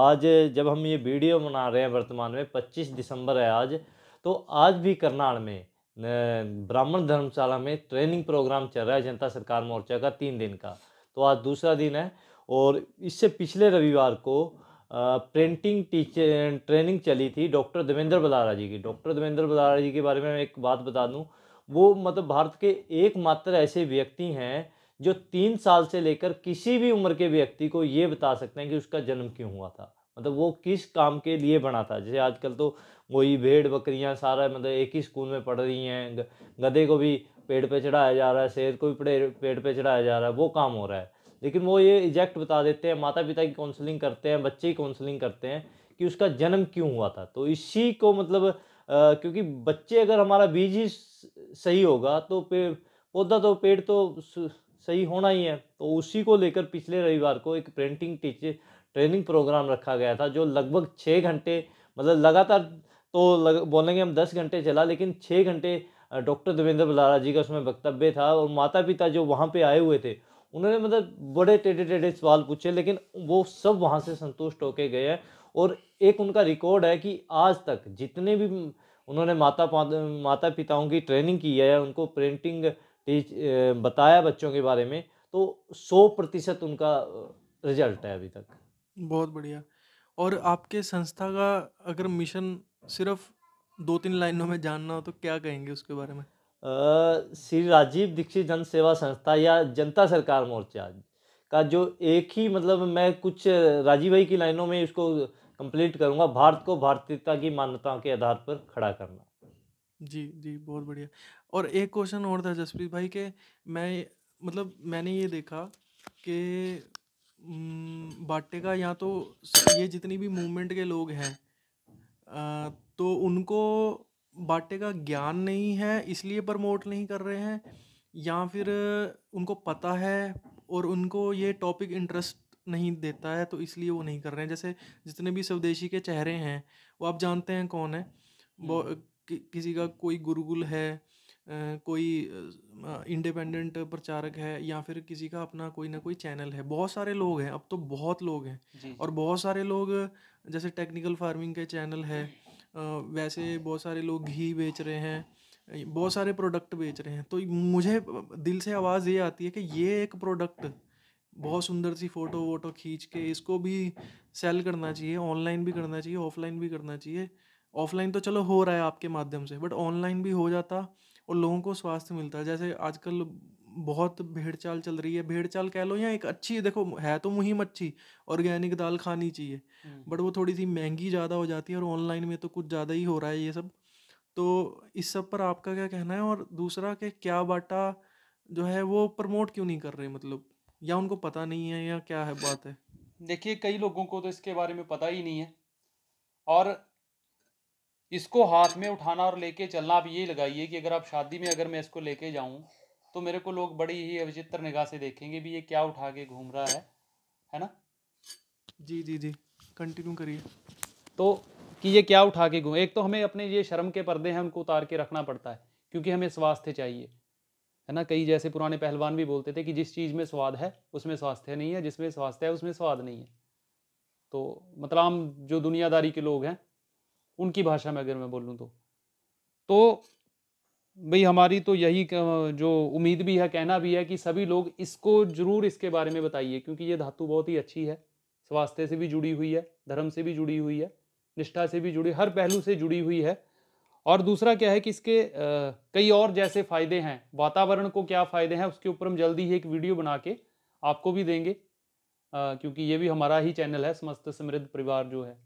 आज जब हम ये वीडियो बना रहे हैं वर्तमान में पच्चीस दिसंबर है आज तो आज भी करनाल में ब्राह्मण धर्मशाला में ट्रेनिंग प्रोग्राम चल रहा है जनता सरकार मोर्चा का तीन दिन का तो आज दूसरा दिन है और इससे पिछले रविवार को प्रिंटिंग टीचर ट्रेनिंग चली थी डॉक्टर देवेंद्र बलारा जी की डॉक्टर देवेंद्र बलारा जी के बारे में मैं एक बात बता दूं वो मतलब भारत के एकमात्र ऐसे व्यक्ति हैं जो तीन साल से लेकर किसी भी उम्र के व्यक्ति को ये बता सकते हैं कि उसका जन्म क्यों हुआ था मतलब वो किस काम के लिए बना था जैसे आजकल तो वही भेड़ बकरियाँ सारा मतलब एक ही स्कूल में पढ़ रही हैं गधे को भी पेड़ पे चढ़ाया जा रहा है शेर को भी पेड़ पे चढ़ाया जा रहा है वो काम हो रहा है लेकिन वो ये इजेक्ट बता देते हैं माता पिता की काउंसलिंग करते हैं बच्चे की काउंसलिंग करते हैं कि उसका जन्म क्यों हुआ था तो इसी को मतलब आ, क्योंकि बच्चे अगर हमारा बीज ही सही होगा तो पौधा तो पेड़ तो सही होना ही है तो उसी को लेकर पिछले रविवार को एक पेंटिंग टीचर ट्रेनिंग प्रोग्राम रखा गया था जो लगभग छः घंटे मतलब लगातार तो लग, बोलेंगे हम दस घंटे चला लेकिन छः घंटे डॉक्टर देवेंद्र बलारा जी का उसमें वक्तव्य था और माता पिता जो वहाँ पे आए हुए थे उन्होंने मतलब बड़े टेढ़े टेढ़े सवाल पूछे लेकिन वो सब वहाँ से संतुष्ट होके गए हैं और एक उनका रिकॉर्ड है कि आज तक जितने भी उन्होंने माता माता पिताओं की ट्रेनिंग की है उनको प्रिंटिंग टीच बताया बच्चों के बारे में तो सौ प्रतिशत उनका रिजल्ट है अभी तक बहुत बढ़िया और आपके संस्था का अगर मिशन सिर्फ दो तीन लाइनों में जानना हो तो क्या कहेंगे उसके बारे में श्री राजीव दीक्षित जन सेवा संस्था या जनता सरकार मोर्चा का जो एक ही मतलब मैं कुछ राजीव भाई की लाइनों में इसको कंप्लीट करूंगा भारत को भारतीयता की मान्यताओं के आधार पर खड़ा करना जी जी बहुत बढ़िया और एक क्वेश्चन और था जसप्रीत भाई के मैं मतलब मैंने ये देखा कि बाटे का यहाँ तो ये जितनी भी मूवमेंट के लोग हैं तो उनको बाटे का ज्ञान नहीं है इसलिए प्रमोट नहीं कर रहे हैं या फिर उनको पता है और उनको ये टॉपिक इंटरेस्ट नहीं देता है तो इसलिए वो नहीं कर रहे हैं जैसे जितने भी स्वदेशी के चेहरे हैं वो आप जानते हैं कौन है वो हम्म। कि, किसी का कोई गुरुकुल है कोई इंडिपेंडेंट प्रचारक है या फिर किसी का अपना कोई ना कोई चैनल है बहुत सारे लोग हैं अब तो बहुत लोग हैं और बहुत सारे लोग जैसे टेक्निकल फार्मिंग के चैनल है वैसे बहुत सारे लोग घी बेच रहे हैं बहुत सारे प्रोडक्ट बेच रहे हैं तो मुझे दिल से आवाज़ ये आती है कि ये एक प्रोडक्ट बहुत सुंदर सी फ़ोटो वोटो खींच के इसको भी सेल करना चाहिए ऑनलाइन भी करना चाहिए ऑफलाइन भी करना चाहिए ऑफलाइन तो चलो हो रहा है आपके माध्यम से बट ऑनलाइन भी हो जाता और लोगों को स्वास्थ्य मिलता जैसे आजकल बहुत भेड़ चाल चल रही है भेड़ चाल कह लो या एक अच्छी देखो है तो मुहिम अच्छी ऑर्गेनिक दाल खानी चाहिए हम्म। बट वो थोड़ी सी महंगी ज़्यादा हो जाती है और ऑनलाइन में तो कुछ ज़्यादा ही हो रहा है ये सब तो इस सब पर आपका क्या कहना है और दूसरा कि क्या बाटा जो है वो प्रमोट क्यों नहीं कर रहे मतलब या उनको पता नहीं है या क्या है बात है देखिए कई लोगों को तो इसके बारे में पता ही नहीं है और इसको हाथ में उठाना और लेके चलना आप ये लगाइए कि अगर आप शादी में अगर मैं इसको लेके जाऊं तो मेरे को लोग बड़ी ही विचित्र निगाह से देखेंगे भी ये क्या उठा के घूम रहा है है ना जी जी जी कंटिन्यू करिए तो कि ये क्या उठा के घूम एक तो हमें अपने ये शर्म के पर्दे हैं उनको उतार के रखना पड़ता है क्योंकि हमें स्वास्थ्य चाहिए है ना कई जैसे पुराने पहलवान भी बोलते थे कि जिस चीज़ में स्वाद है उसमें स्वास्थ्य नहीं है जिसमें स्वास्थ्य है उसमें स्वाद नहीं है तो मतलब हम जो दुनियादारी के लोग हैं उनकी भाषा में अगर मैं बोलूँ तो तो भाई हमारी तो यही जो उम्मीद भी है कहना भी है कि सभी लोग इसको ज़रूर इसके बारे में बताइए क्योंकि ये धातु बहुत ही अच्छी है स्वास्थ्य से भी जुड़ी हुई है धर्म से भी जुड़ी हुई है निष्ठा से भी जुड़ी हर पहलू से जुड़ी हुई है और दूसरा क्या है कि इसके आ, कई और जैसे फ़ायदे हैं वातावरण को क्या फ़ायदे हैं उसके ऊपर हम जल्दी ही एक वीडियो बना के आपको भी देंगे आ, क्योंकि ये भी हमारा ही चैनल है समस्त समृद्ध परिवार जो है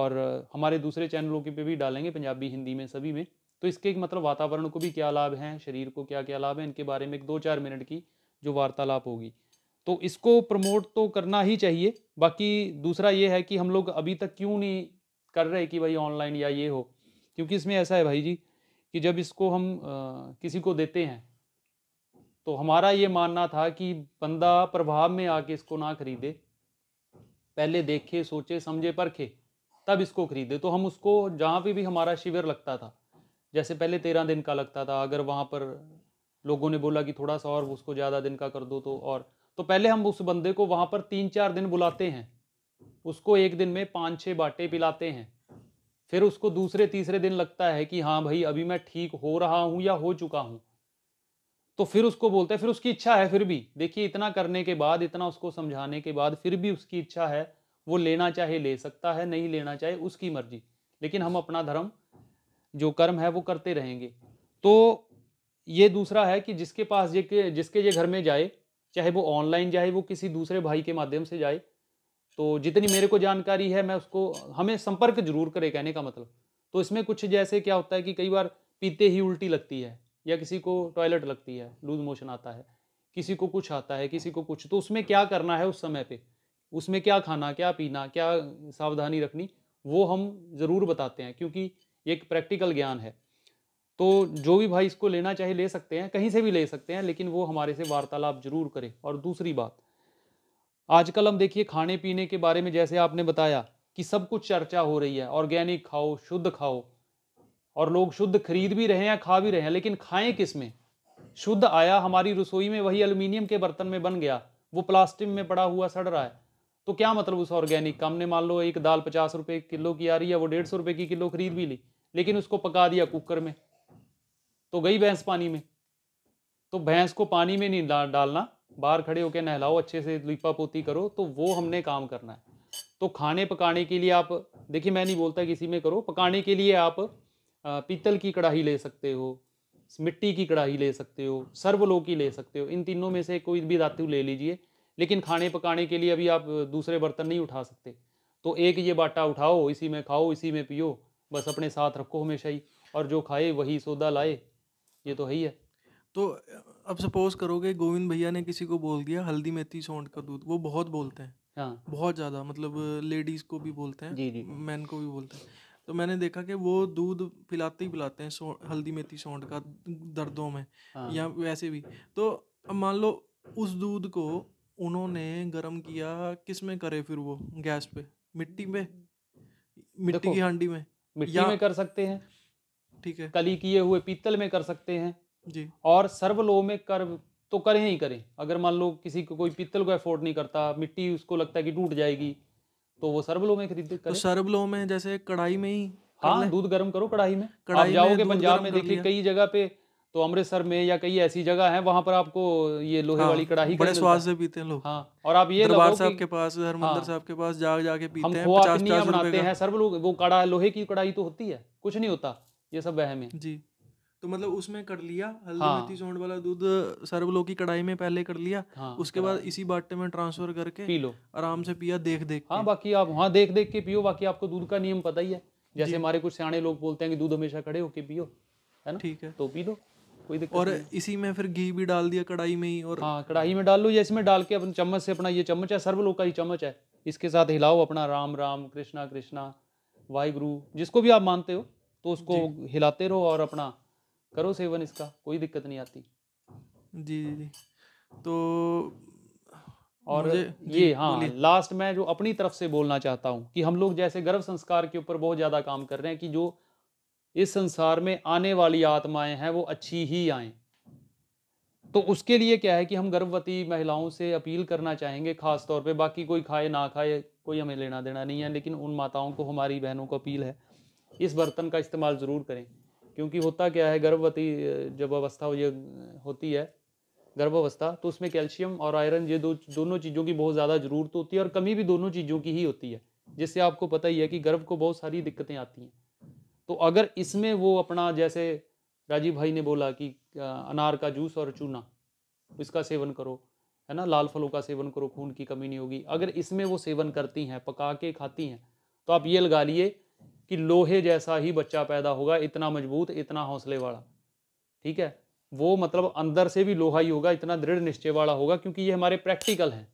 और हमारे दूसरे चैनलों के पे भी डालेंगे पंजाबी हिंदी में सभी में तो इसके मतलब वातावरण को भी क्या लाभ हैं शरीर को क्या क्या लाभ है इनके बारे में एक दो चार मिनट की जो वार्तालाप होगी तो इसको प्रमोट तो करना ही चाहिए बाकी दूसरा ये है कि हम लोग अभी तक क्यों नहीं कर रहे कि भाई ऑनलाइन या ये हो क्योंकि इसमें ऐसा है भाई जी कि जब इसको हम आ, किसी को देते हैं तो हमारा ये मानना था कि बंदा प्रभाव में आके इसको ना खरीदे पहले देखे सोचे समझे परखे तब इसको खरीदे तो हम उसको जहाँ पे भी हमारा शिविर लगता था जैसे पहले तेरह दिन का लगता था अगर वहाँ पर लोगों ने बोला कि थोड़ा सा और उसको ज़्यादा दिन का कर दो तो और तो पहले हम उस बंदे को वहाँ पर तीन चार दिन बुलाते हैं उसको एक दिन में पाँच छः बाटे पिलाते हैं फिर उसको दूसरे तीसरे दिन लगता है कि हाँ भाई अभी मैं ठीक हो रहा हूँ या हो चुका हूँ तो फिर उसको बोलते हैं फिर उसकी इच्छा है फिर भी देखिए इतना करने के बाद इतना उसको समझाने के बाद फिर भी उसकी इच्छा है वो लेना चाहे ले सकता है नहीं लेना चाहे उसकी मर्जी लेकिन हम अपना धर्म जो कर्म है वो करते रहेंगे तो ये दूसरा है कि जिसके पास ये जिसके ये घर में जाए चाहे वो ऑनलाइन जाए वो किसी दूसरे भाई के माध्यम से जाए तो जितनी मेरे को जानकारी है मैं उसको हमें संपर्क जरूर करे कहने का मतलब तो इसमें कुछ जैसे क्या होता है कि कई बार पीते ही उल्टी लगती है या किसी को टॉयलेट लगती है लूज मोशन आता है किसी को कुछ आता है किसी को कुछ तो उसमें क्या करना है उस समय पे उसमें क्या खाना क्या पीना क्या सावधानी रखनी वो हम ज़रूर बताते हैं क्योंकि ये एक प्रैक्टिकल ज्ञान है तो जो भी भाई इसको लेना चाहे ले सकते हैं कहीं से भी ले सकते हैं लेकिन वो हमारे से वार्तालाप जरूर करें और दूसरी बात आजकल हम देखिए खाने पीने के बारे में जैसे आपने बताया कि सब कुछ चर्चा हो रही है ऑर्गेनिक खाओ शुद्ध खाओ और लोग शुद्ध खरीद भी रहे हैं खा भी रहे हैं लेकिन खाएं किस में शुद्ध आया हमारी रसोई में वही अल्यूमिनियम के बर्तन में बन गया वो प्लास्टिक में पड़ा हुआ सड़ रहा है तो क्या मतलब उस ऑर्गेनिक का हमने मान लो एक दाल पचास रुपये किलो की आ रही है वो डेढ़ सौ रुपये की किलो खरीद भी ली लेकिन उसको पका दिया कुकर में तो गई भैंस पानी में तो भैंस को पानी में नहीं डालना बाहर खड़े होकर नहलाओ अच्छे से लिपा पोती करो तो वो हमने काम करना है तो खाने पकाने के लिए आप देखिए मैं नहीं बोलता किसी में करो पकाने के लिए आप पीतल की कढ़ाई ले सकते हो मिट्टी की कढ़ाई ले सकते हो सर्वलो की ले सकते हो इन तीनों में से कोई भी धातु ले लीजिए लेकिन खाने पकाने के लिए अभी आप दूसरे बर्तन नहीं उठा सकते तो एक ये बाटा उठाओ इसी में खाओ इसी में पियो बस अपने साथ रखो हमेशा ही और जो खाए वही सौदा लाए ये तो है ही है तो अब सपोज करोगे गोविंद भैया ने किसी को बोल दिया हल्दी मेथी सौंठ का दूध वो बहुत बोलते हैं हाँ बहुत ज़्यादा मतलब लेडीज़ हाँ। को भी बोलते हैं जी जी मैन को भी बोलते हैं तो मैंने देखा कि वो दूध पिलाते ही पिलाते हैं हल्दी मेथी सौंठ का दर्दों में हाँ। या वैसे भी तो अब मान लो उस दूध को उन्होंने गर्म किया किस में करे फिर वो गैस पे मिट्टी में मिट्टी की हांडी में मिट्टी में कर सकते हैं ठीक है कली किए हुए पीतल में कर सकते हैं जी और सर्वलोह में कर तो करें ही करें अगर मान लो किसी को कोई पीतल को अफोर्ड नहीं करता मिट्टी उसको लगता है कि टूट जाएगी तो वो सर्वलो में खरीद तो सर्वलो में जैसे कढ़ाई में ही हाँ दूध गर्म करो कढ़ाई में कढ़ाई जाओगे पंजाब में देखिए कई जगह पे तो अमृतसर में या कई ऐसी जगह है वहां पर आपको ये लोहे हाँ, वाली कड़ाही बड़े स्वाद से पीते हैं लोग हाँ और आप ये दरबार हाँ। साहब के पास हरमंदर साहब के पास जा जाके पीते हैं पचास पचास बनाते हैं सर्व लोग वो कड़ा लोहे की कड़ाई तो होती है कुछ नहीं होता ये सब वह में जी तो मतलब उसमें कर लिया हल्दी हाँ, वाला दूध सर्वलो की कढ़ाई में पहले कर लिया हाँ, उसके बाद इसी बाटे में ट्रांसफर करके पी लो आराम से पिया देख देख हाँ बाकी आप वहाँ देख देख के पियो बाकी आपको दूध का नियम पता ही है जैसे हमारे कुछ सियाने लोग बोलते हैं कि दूध हमेशा खड़े होके पियो है ना ठीक है तो पी लो कोई दिक्कत और नहीं। इसी में फिर घी भी डाल दिया कढ़ाई में ही और हाँ कढ़ाई में डाल लो या इसमें डाल के अपने चम्मच से अपना ये चम्मच है सर्व लोग का ही चम्मच है इसके साथ हिलाओ अपना राम राम कृष्णा कृष्णा वाहिगुरु जिसको भी आप मानते हो तो उसको हिलाते रहो और अपना करो सेवन इसका कोई दिक्कत नहीं आती जी जी जी तो और ये हाँ लास्ट में जो अपनी तरफ से बोलना चाहता हूँ कि हम लोग जैसे गर्भ संस्कार के ऊपर बहुत ज़्यादा काम कर रहे हैं कि जो इस संसार में आने वाली आत्माएं हैं वो अच्छी ही आएं तो उसके लिए क्या है कि हम गर्भवती महिलाओं से अपील करना चाहेंगे खास तौर पे बाकी कोई खाए ना खाए कोई हमें लेना देना नहीं है लेकिन उन माताओं को हमारी बहनों को अपील है इस बर्तन का इस्तेमाल ज़रूर करें क्योंकि होता क्या है गर्भवती जब अवस्था ये होती है गर्भावस्था तो उसमें कैल्शियम और आयरन ये दो दोनों चीज़ों की बहुत ज़्यादा ज़रूरत होती है और कमी भी दोनों चीज़ों की ही होती है जिससे आपको पता ही है कि गर्भ को बहुत सारी दिक्कतें आती हैं तो अगर इसमें वो अपना जैसे राजीव भाई ने बोला कि अनार का जूस और चूना इसका सेवन करो है ना लाल फलों का सेवन करो खून की कमी नहीं होगी अगर इसमें वो सेवन करती हैं पका के खाती हैं तो आप ये लगा लिए कि लोहे जैसा ही बच्चा पैदा होगा इतना मजबूत इतना हौसले वाला ठीक है वो मतलब अंदर से भी लोहा ही होगा इतना दृढ़ निश्चय वाला होगा क्योंकि ये हमारे प्रैक्टिकल हैं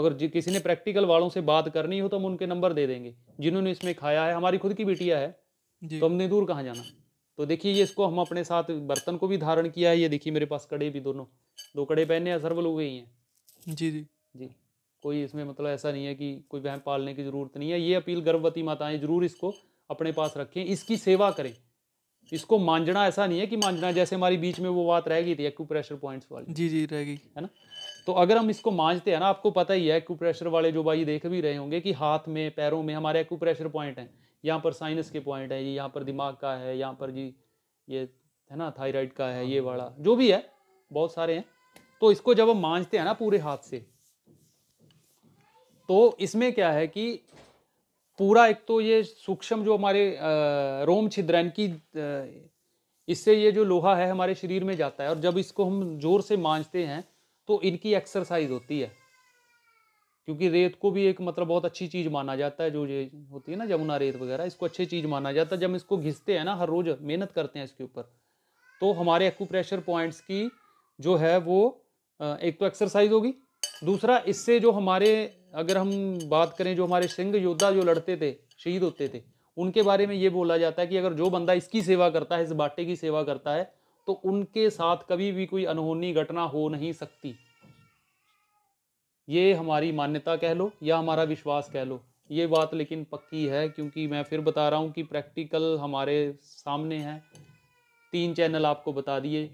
अगर किसी ने प्रैक्टिकल वालों से बात करनी हो तो हम उनके नंबर दे देंगे जिन्होंने इसमें खाया है हमारी खुद की बिटिया है तो हमने दूर कहाँ जाना तो देखिए ये इसको हम अपने साथ बर्तन को भी धारण किया है ये देखिए मेरे पास कड़े भी दोनों दो कड़े पहने हैं सर्वल हो गई हैं जी जी जी कोई इसमें मतलब ऐसा नहीं है कि कोई बहन पालने की ज़रूरत नहीं है ये अपील गर्भवती माताएं जरूर इसको अपने पास रखें इसकी सेवा करें इसको मांझना ऐसा नहीं है कि मांझना जैसे हमारी बीच में वो बात रह गई थी एक्यूप्रेशर पॉइंट्स वाली जी जी रह गई है ना तो अगर हम इसको मांझते हैं ना आपको पता ही है एक्यूप्रेशर वाले जो भाई देख भी रहे होंगे कि हाथ में पैरों में हमारे एक्यूप्रेशर पॉइंट हैं यहाँ पर साइनस के पॉइंट है ये यहाँ पर दिमाग का है यहाँ पर जी ये है ना थायराइड का है ये वाला हाँ। जो भी है बहुत सारे हैं तो इसको जब हम मांझते हैं ना पूरे हाथ से तो इसमें क्या है कि पूरा एक तो ये सूक्ष्म जो हमारे रोम छिद्रन की इससे ये जो लोहा है हमारे शरीर में जाता है और जब इसको हम जोर से मांझते हैं तो इनकी एक्सरसाइज होती है क्योंकि रेत को भी एक मतलब बहुत अच्छी चीज़ माना जाता है जो ये होती है ना जमुना रेत वगैरह इसको अच्छी चीज़ माना जाता है जब इसको घिसते हैं ना हर रोज़ मेहनत करते हैं इसके ऊपर तो हमारे एक्ूप्रेशर पॉइंट्स की जो है वो एक तो एक्सरसाइज होगी दूसरा इससे जो हमारे अगर हम बात करें जो हमारे सिंह योद्धा जो लड़ते थे शहीद होते थे उनके बारे में ये बोला जाता है कि अगर जो बंदा इसकी सेवा करता है इस बाटे की सेवा करता है तो उनके साथ कभी भी कोई अनहोनी घटना हो नहीं सकती ये हमारी मान्यता कह लो या हमारा विश्वास कह लो ये बात लेकिन पक्की है क्योंकि मैं फिर बता रहा हूँ कि प्रैक्टिकल हमारे सामने है तीन चैनल आपको बता दिए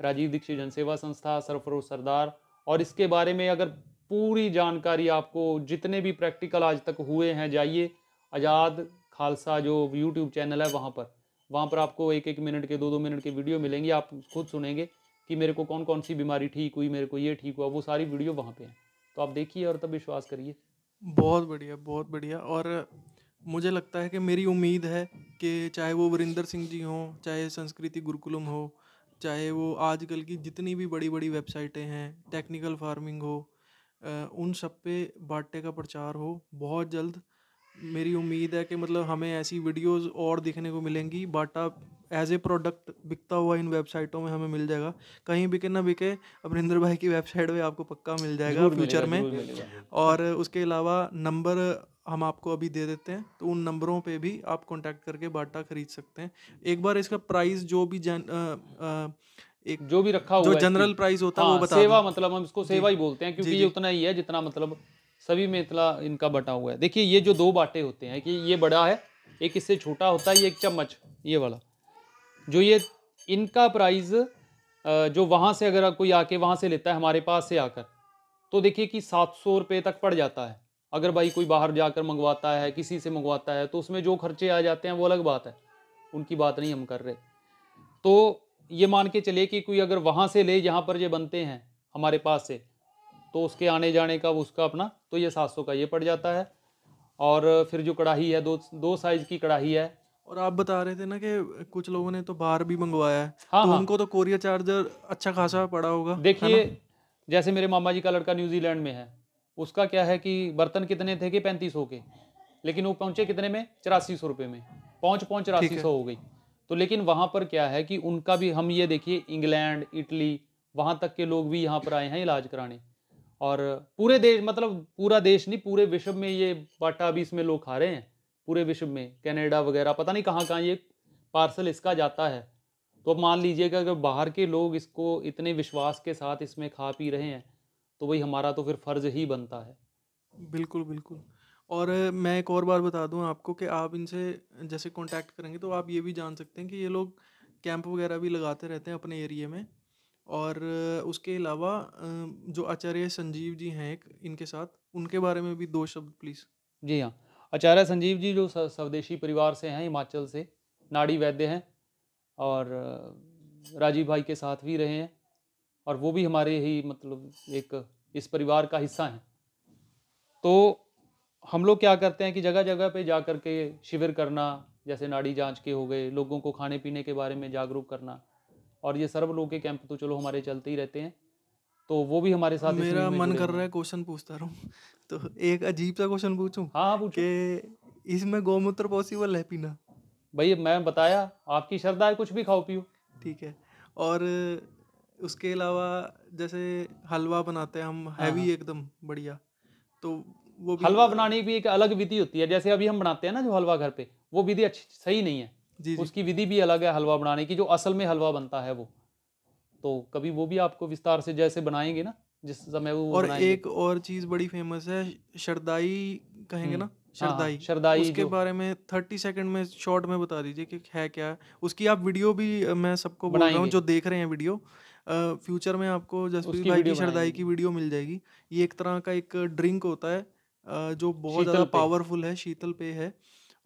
राजीव दीक्षित जनसेवा संस्था सरफरो सरदार और इसके बारे में अगर पूरी जानकारी आपको जितने भी प्रैक्टिकल आज तक हुए हैं जाइए आज़ाद खालसा जो यूट्यूब चैनल है वहाँ पर वहाँ पर आपको एक एक मिनट के दो दो मिनट के वीडियो मिलेंगे आप खुद सुनेंगे कि मेरे को कौन कौन सी बीमारी ठीक हुई मेरे को ये ठीक हुआ वो सारी वीडियो वहाँ पर हैं तो आप देखिए और तब विश्वास करिए बहुत बढ़िया बहुत बढ़िया और मुझे लगता है कि मेरी उम्मीद है कि चाहे वो वरिंदर सिंह जी हों चाहे संस्कृति गुरुकुलम हो चाहे वो आजकल की जितनी भी बड़ी बड़ी वेबसाइटें हैं टेक्निकल फार्मिंग हो उन सब पे बाटे का प्रचार हो बहुत जल्द मेरी उम्मीद है कि मतलब हमें ऐसी वीडियोस और देखने को मिलेंगी बाटा एज ए प्रोडक्ट बिकता हुआ इन वेबसाइटों में हमें मिल जाएगा कहीं बिके ना बिके अमरिंदर भाई की वेबसाइट पे आपको पक्का मिल जाएगा फ्यूचर में और उसके अलावा नंबर हम आपको अभी दे देते हैं तो उन नंबरों पे भी आप कांटेक्ट करके बाटा खरीद सकते हैं एक बार इसका प्राइस जो भी जन एक जो भी रखा हुआ जो जनरल प्राइस होता है हाँ, वो बता सेवा मतलब हम इसको सेवा ही बोलते हैं क्योंकि ये उतना ही है जितना मतलब सभी में इतना इनका बटा हुआ है देखिए ये जो दो बाटे होते हैं कि ये बड़ा है एक इससे छोटा होता है ये एक चम्मच ये वाला जो ये इनका प्राइस जो वहाँ से अगर कोई आके वहाँ से लेता है हमारे पास से आकर तो देखिए कि सात सौ रुपये तक पड़ जाता है अगर भाई कोई बाहर जाकर मंगवाता है किसी से मंगवाता है तो उसमें जो खर्चे आ जाते हैं वो अलग बात है उनकी बात नहीं हम कर रहे तो ये मान के चले कि कोई अगर वहाँ से ले जहाँ पर ये बनते हैं हमारे पास से तो उसके आने जाने का उसका अपना तो ये सात सौ का ये पड़ जाता है और फिर जो कढ़ाई है दो दो साइज़ की कढ़ाई है और आप बता रहे थे ना कि कुछ लोगों ने तो बाहर भी मंगवाया है हाँ, तो हाँ। उनको तो कोरियर चार्जर अच्छा खासा पड़ा होगा देखिए जैसे मेरे मामा जी का लड़का न्यूजीलैंड में है उसका क्या है कि बर्तन कितने थे कि पैंतीस सौ के लेकिन वो पहुंचे कितने में चौरासी सौ रुपये में पहुंच पहुंच चौरासी सौ हो गई तो लेकिन वहां पर क्या है कि उनका भी हम ये देखिए इंग्लैंड इटली वहां तक के लोग भी यहाँ पर आए हैं इलाज कराने और पूरे देश मतलब पूरा देश नहीं पूरे विश्व में ये बाटा अभी इसमें लोग खा रहे हैं पूरे विश्व में कनाडा वगैरह पता नहीं कहाँ कहाँ ये पार्सल इसका जाता है तो अब मान लीजिएगा अगर बाहर के लोग इसको इतने विश्वास के साथ इसमें खा पी रहे हैं तो वही हमारा तो फिर फ़र्ज़ ही बनता है बिल्कुल बिल्कुल और मैं एक और बार बता दूं आपको कि आप इनसे जैसे कांटेक्ट करेंगे तो आप ये भी जान सकते हैं कि ये लोग कैंप वगैरह भी लगाते रहते हैं अपने एरिए में और उसके अलावा जो आचार्य संजीव जी हैं एक इनके साथ उनके बारे में भी दो शब्द प्लीज़ जी हाँ आचार्य संजीव जी जो स्वदेशी परिवार से हैं हिमाचल से नाड़ी वैद्य हैं और राजीव भाई के साथ भी रहे हैं और वो भी हमारे ही मतलब एक इस परिवार का हिस्सा हैं तो हम लोग क्या करते हैं कि जगह जगह पे जा कर के शिविर करना जैसे नाड़ी जांच के हो गए लोगों को खाने पीने के बारे में जागरूक करना और ये सर्व लोग के कैंप तो चलो हमारे चलते ही रहते हैं तो वो भी हमारे साथ मेरा मन कर रहा है क्वेश्चन पूछता रहूँ <laughs> तो एक अजीब सा क्वेश्चन पूछूं हाँ, हाँ पूछो इसमें गौमूत्र पॉसिबल है पीना भाई मैं बताया आपकी श्रद्धा है कुछ भी खाओ पियो ठीक है और उसके अलावा जैसे हलवा बनाते हैं हम हाँ, हैवी हाँ। एकदम बढ़िया तो वो हलवा बनाने की एक अलग विधि होती है जैसे अभी हम बनाते हैं ना जो हलवा घर पे वो विधि अच्छी सही नहीं है जी उसकी विधि भी अलग है हलवा बनाने की जो असल में हलवा बनता है वो तो कभी वो भी आपको विस्तार से जैसे बनाएंगे ना जिस समय वो और एक और चीज बड़ी फेमस है शरदाई कहेंगे हम्म। ना हाँ, शरदाई शरदाई उसके बारे में थर्टी सेकंड में शॉर्ट में बता दीजिए कि है क्या उसकी आप वीडियो भी मैं सबको बोल रहा हूँ जो देख रहे हैं वीडियो फ्यूचर में आपको जसप्रीत भाई की शरदाई की वीडियो मिल जाएगी ये एक तरह का एक ड्रिंक होता है जो बहुत ज़्यादा पावरफुल है शीतल पेय है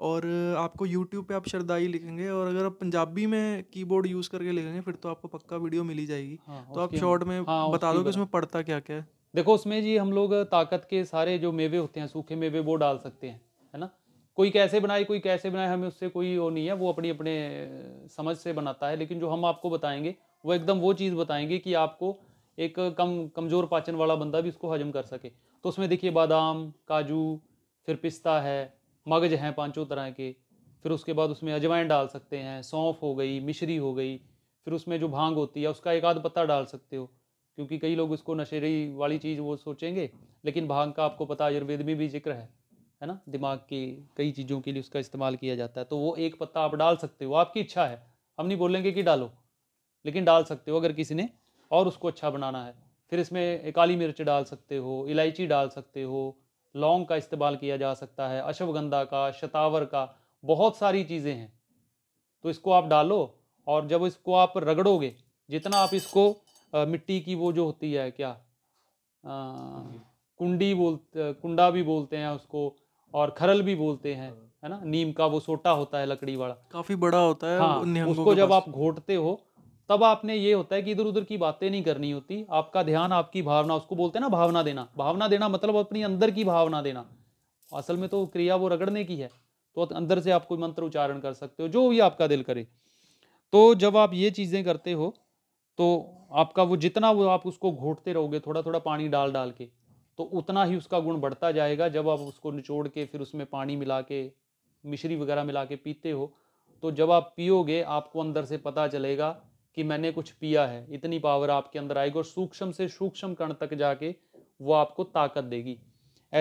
और आपको यूट्यूब पे आप शरदाई लिखेंगे और अगर आप पंजाबी में कीबोर्ड यूज़ करके लिखेंगे फिर तो आपको पक्का वीडियो मिली जाएगी हाँ, तो आप शॉर्ट में हाँ, बता दो कि उसमें पढ़ता क्या क्या है देखो उसमें जी हम लोग ताकत के सारे जो मेवे होते हैं सूखे मेवे वो डाल सकते हैं है ना कोई कैसे बनाए कोई कैसे बनाए हमें उससे कोई वो नहीं है वो अपनी अपने समझ से बनाता है लेकिन जो हम आपको बताएंगे वो एकदम वो चीज़ बताएंगे कि आपको एक कम कमज़ोर पाचन वाला बंदा भी उसको हजम कर सके तो उसमें देखिए बादाम काजू फिर पिस्ता है मगज हैं पांचों तरह के फिर उसके बाद उसमें अजवाइन डाल सकते हैं सौंफ हो गई मिश्री हो गई फिर उसमें जो भांग होती है उसका एक आध पत्ता डाल सकते हो क्योंकि कई लोग इसको नशेरी वाली चीज़ वो सोचेंगे लेकिन भांग का आपको पता आयुर्वेद में भी जिक्र है है ना दिमाग की कई चीज़ों के लिए उसका इस्तेमाल किया जाता है तो वो एक पत्ता आप डाल सकते हो आपकी इच्छा है हम नहीं बोलेंगे कि डालो लेकिन डाल सकते हो अगर किसी ने और उसको अच्छा बनाना है फिर इसमें काली मिर्च डाल सकते हो इलायची डाल सकते हो लौंग का इस्तेमाल किया जा सकता है अश्वगंधा का शतावर का बहुत सारी चीज़ें हैं तो इसको आप डालो और जब इसको आप रगड़ोगे जितना आप इसको आ, मिट्टी की वो जो होती है क्या आ, कुंडी बोल कुंडा भी बोलते हैं उसको और खरल भी बोलते हैं हाँ। है ना नीम का वो सोटा होता है लकड़ी वाला काफ़ी बड़ा होता है हाँ उसको जब आप घोटते हो तब आपने ये होता है कि इधर उधर की बातें नहीं करनी होती आपका ध्यान आपकी भावना उसको बोलते हैं ना भावना देना भावना देना मतलब अपनी अंदर की भावना देना असल में तो क्रिया वो रगड़ने की है तो अंदर से आप कोई मंत्र उच्चारण कर सकते हो जो भी आपका दिल करे तो जब आप ये चीज़ें करते हो तो आपका वो जितना वो आप उसको घोटते रहोगे थोड़ा थोड़ा पानी डाल डाल के तो उतना ही उसका गुण बढ़ता जाएगा जब आप उसको निचोड़ के फिर उसमें पानी मिला के मिश्री वगैरह मिला के पीते हो तो जब आप पियोगे आपको अंदर से पता चलेगा कि मैंने कुछ पिया है इतनी पावर आपके अंदर आएगी और सूक्ष्म से सूक्ष्म कण तक जाके वो आपको ताकत देगी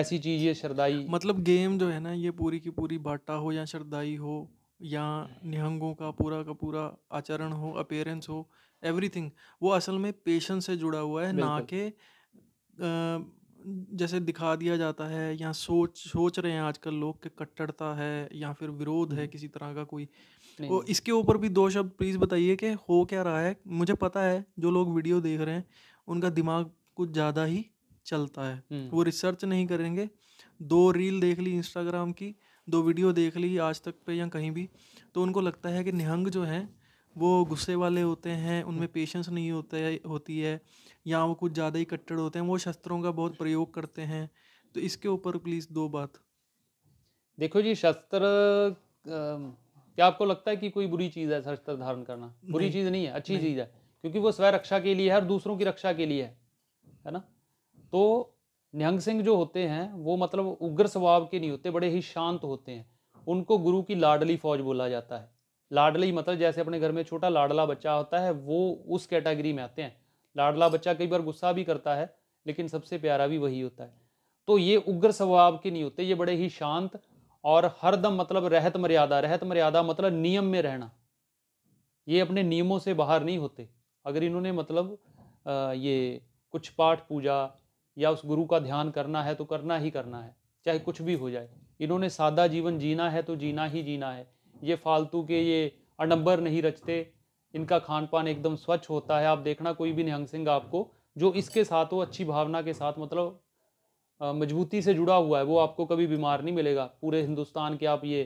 ऐसी चीज़ ये श्रद्धाई मतलब गेम जो है ना ये पूरी की पूरी बाटा हो या श्रद्धाई हो या निहंगों का पूरा का पूरा आचरण हो अपेरेंस हो एवरीथिंग वो असल में पेशेंस से जुड़ा हुआ है ना के जैसे दिखा दिया जाता है या सोच सोच रहे हैं आजकल लोग के कट्टरता है या फिर विरोध है हम्म। किसी तरह का कोई वो इसके ऊपर भी दो शब्द प्लीज़ बताइए कि हो क्या रहा है मुझे पता है जो लोग वीडियो देख रहे हैं उनका दिमाग कुछ ज़्यादा ही चलता है हम्म। वो रिसर्च नहीं करेंगे दो रील देख ली इंस्टाग्राम की दो वीडियो देख ली आज तक पे या कहीं भी तो उनको लगता है कि निहंग जो है वो गुस्से वाले होते हैं उनमें पेशेंस नहीं होते होती है या वो कुछ ज़्यादा ही कट्टर होते हैं वो शस्त्रों का बहुत प्रयोग करते हैं तो इसके ऊपर प्लीज़ दो बात देखो जी शस्त्र क्या आपको लगता है कि कोई बुरी चीज़ है शस्त्र धारण करना बुरी चीज़ नहीं है अच्छी चीज़ है क्योंकि वो स्वयं रक्षा के लिए है और दूसरों की रक्षा के लिए है है ना तो निहंग सिंह जो होते हैं वो मतलब उग्र स्वभाव के नहीं होते बड़े ही शांत होते हैं उनको गुरु की लाडली फौज बोला जाता है लाडली मतलब जैसे अपने घर में छोटा लाडला बच्चा होता है वो उस कैटेगरी में आते हैं लाडला बच्चा कई बार गुस्सा भी करता है लेकिन सबसे प्यारा भी वही होता है तो ये उग्र स्वभाव के नहीं होते ये बड़े ही शांत और हरदम मतलब रहत मर्यादा रहत मर्यादा मतलब नियम में रहना ये अपने नियमों से बाहर नहीं होते अगर इन्होंने मतलब ये कुछ पाठ पूजा या उस गुरु का ध्यान करना है तो करना ही करना है चाहे कुछ भी हो जाए इन्होंने सादा जीवन जीना है तो जीना ही जीना है ये फालतू के ये अडम्बर नहीं रचते इनका खान पान एकदम स्वच्छ होता है आप देखना कोई भी निहंग सिंह आपको जो इसके साथ हो अच्छी भावना के साथ मतलब मजबूती से जुड़ा हुआ है वो हम्म। आपको कभी बीमार नहीं मिलेगा पूरे हिंदुस्तान के आप ये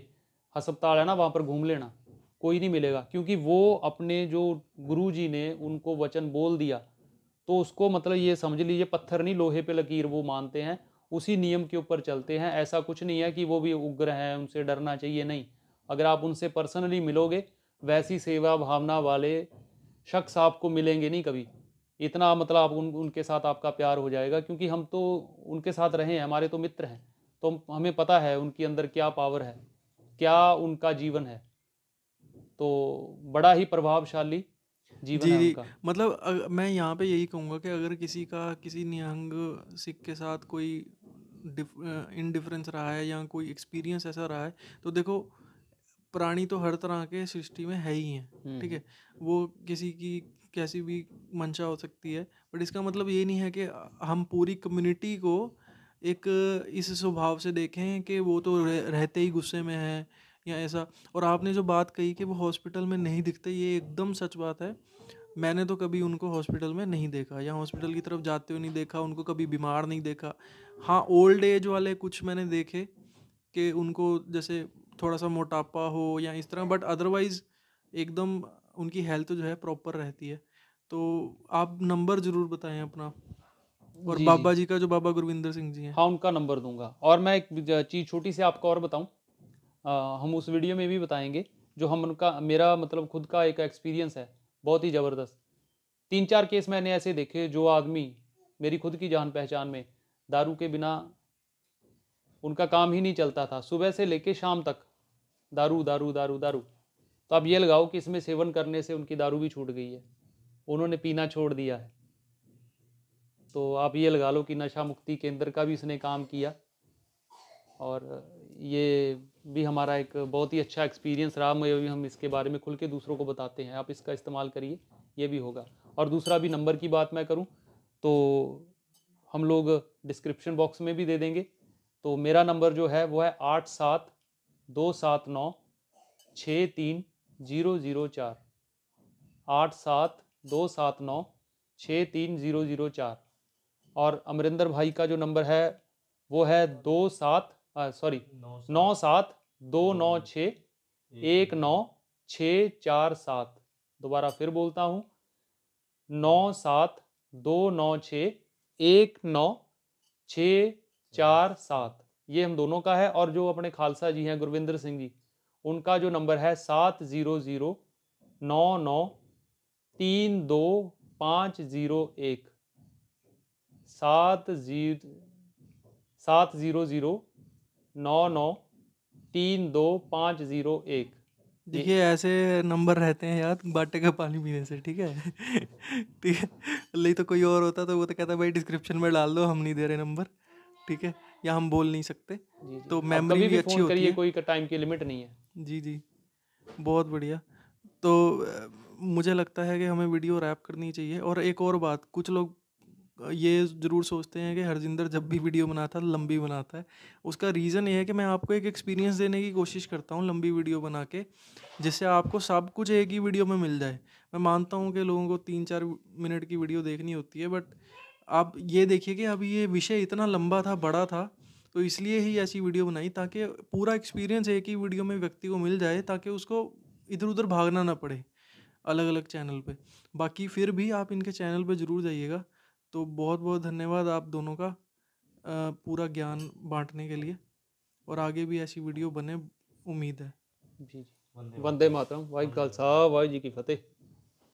हस्पताल है ना वहाँ पर घूम लेना कोई नहीं मिलेगा क्योंकि वो अपने जो गुरु जी ने उनको वचन बोल दिया तो उसको मतलब ये समझ लीजिए पत्थर नहीं लोहे पे लकीर वो मानते हैं उसी नियम के ऊपर चलते हैं ऐसा कुछ नहीं है कि वो भी उग्र हैं उनसे डरना चाहिए नहीं अगर आप उनसे पर्सनली मिलोगे वैसी सेवा भावना वाले शख्स आपको मिलेंगे नहीं कभी इतना मतलब आप उन उनके साथ आपका प्यार हो जाएगा क्योंकि हम तो उनके साथ रहे हैं हमारे तो मित्र हैं तो हमें पता है उनके अंदर क्या पावर है क्या उनका जीवन है तो बड़ा ही प्रभावशाली जीवन जी उनका मतलब अग, मैं यहाँ पे यही कहूँगा कि अगर किसी का किसी निहंग सिख के साथ कोई इनडिफरेंस रहा है या कोई एक्सपीरियंस ऐसा रहा है तो देखो प्राणी तो हर तरह के सृष्टि में है ही है ठीक है वो किसी की कैसी भी मंशा हो सकती है बट इसका मतलब ये नहीं है कि हम पूरी कम्युनिटी को एक इस स्वभाव से देखें कि वो तो रहते ही गुस्से में है या ऐसा और आपने जो बात कही कि वो हॉस्पिटल में नहीं दिखते ये एकदम सच बात है मैंने तो कभी उनको हॉस्पिटल में नहीं देखा या हॉस्पिटल की तरफ जाते हुए नहीं देखा उनको कभी बीमार नहीं देखा हाँ ओल्ड एज वाले कुछ मैंने देखे कि उनको जैसे थोड़ा सा मोटापा हो या इस तरह बट अदरवाइज़ एकदम उनकी हेल्थ जो है प्रॉपर रहती है तो आप नंबर जरूर बताएं अपना और जी, बाबा जी का जो बाबा गुरविंदर सिंह जी हैं हाँ उनका नंबर दूंगा और मैं एक चीज़ छोटी सी आपको और बताऊं हम उस वीडियो में भी बताएंगे जो हम उनका मेरा मतलब खुद का एक एक्सपीरियंस है बहुत ही ज़बरदस्त तीन चार केस मैंने ऐसे देखे जो आदमी मेरी खुद की जान पहचान में दारू के बिना उनका काम ही नहीं चलता था सुबह से लेके शाम तक दारू दारू दारू दारू तो आप ये लगाओ कि इसमें सेवन करने से उनकी दारू भी छूट गई है उन्होंने पीना छोड़ दिया है तो आप ये लगा लो कि नशा मुक्ति केंद्र का भी इसने काम किया और ये भी हमारा एक बहुत ही अच्छा एक्सपीरियंस रहा मैं भी हम इसके बारे में खुल के दूसरों को बताते हैं आप इसका इस्तेमाल करिए ये भी होगा और दूसरा भी नंबर की बात मैं करूं तो हम लोग डिस्क्रिप्शन बॉक्स में भी दे देंगे तो मेरा नंबर जो है वो है आठ सात दो सात नौ छः तीन जीरो जीरो चार आठ सात दो सात नौ छः तीन ज़ीरो ज़ीरो चार और अमरिंदर भाई का जो नंबर है वो है दो सात सॉरी नौ सात दो नौ छः एक नौ छः चार सात दोबारा फिर बोलता हूँ नौ सात दो नौ छः एक नौ छः चार सात ये हम दोनों का है और जो अपने खालसा जी हैं गुरविंदर सिंह जी उनका जो नंबर है सात ज़ीरो ज़ीरो नौ नौ तीन दो पाँच ज़ीरो एक सात जीरो सात ज़ीरो ज़ीरो नौ नौ तीन दो पाँच ज़ीरो एक देखिए ऐसे नंबर रहते हैं यार बाटे का पानी पीने से ठीक है <laughs> ठीक है नहीं तो कोई और होता तो वो तो कहता भाई डिस्क्रिप्शन में डाल दो हम नहीं दे रहे नंबर ठीक है या हम बोल नहीं सकते जी जी। तो मेमोरी भी, भी अच्छी होती है कोई टाइम की लिमिट नहीं है जी जी बहुत बढ़िया तो मुझे लगता है कि हमें वीडियो रैप करनी चाहिए और एक और बात कुछ लोग ये ज़रूर सोचते हैं कि हरजिंदर जब भी वीडियो बनाता है तो लंबी बनाता है उसका रीज़न ये है कि मैं आपको एक एक्सपीरियंस देने की कोशिश करता हूँ लंबी वीडियो बना के जिससे आपको सब कुछ एक ही वीडियो में मिल जाए मैं मानता हूँ कि लोगों को तीन चार मिनट की वीडियो देखनी होती है बट आप ये देखिए कि अभी ये विषय इतना लंबा था बड़ा था तो इसलिए ही ऐसी वीडियो बनाई ताकि पूरा एक्सपीरियंस एक ही वीडियो में व्यक्ति को मिल जाए ताकि उसको इधर उधर भागना ना पड़े अलग अलग चैनल पे बाकी फिर भी आप इनके चैनल पे ज़रूर जाइएगा तो बहुत बहुत धन्यवाद आप दोनों का पूरा ज्ञान बांटने के लिए और आगे भी ऐसी वीडियो बने उम्मीद है जी जी वंदे मातरम वाहिगुरु हाँ। साहब वाहिगुरु जी की फतेह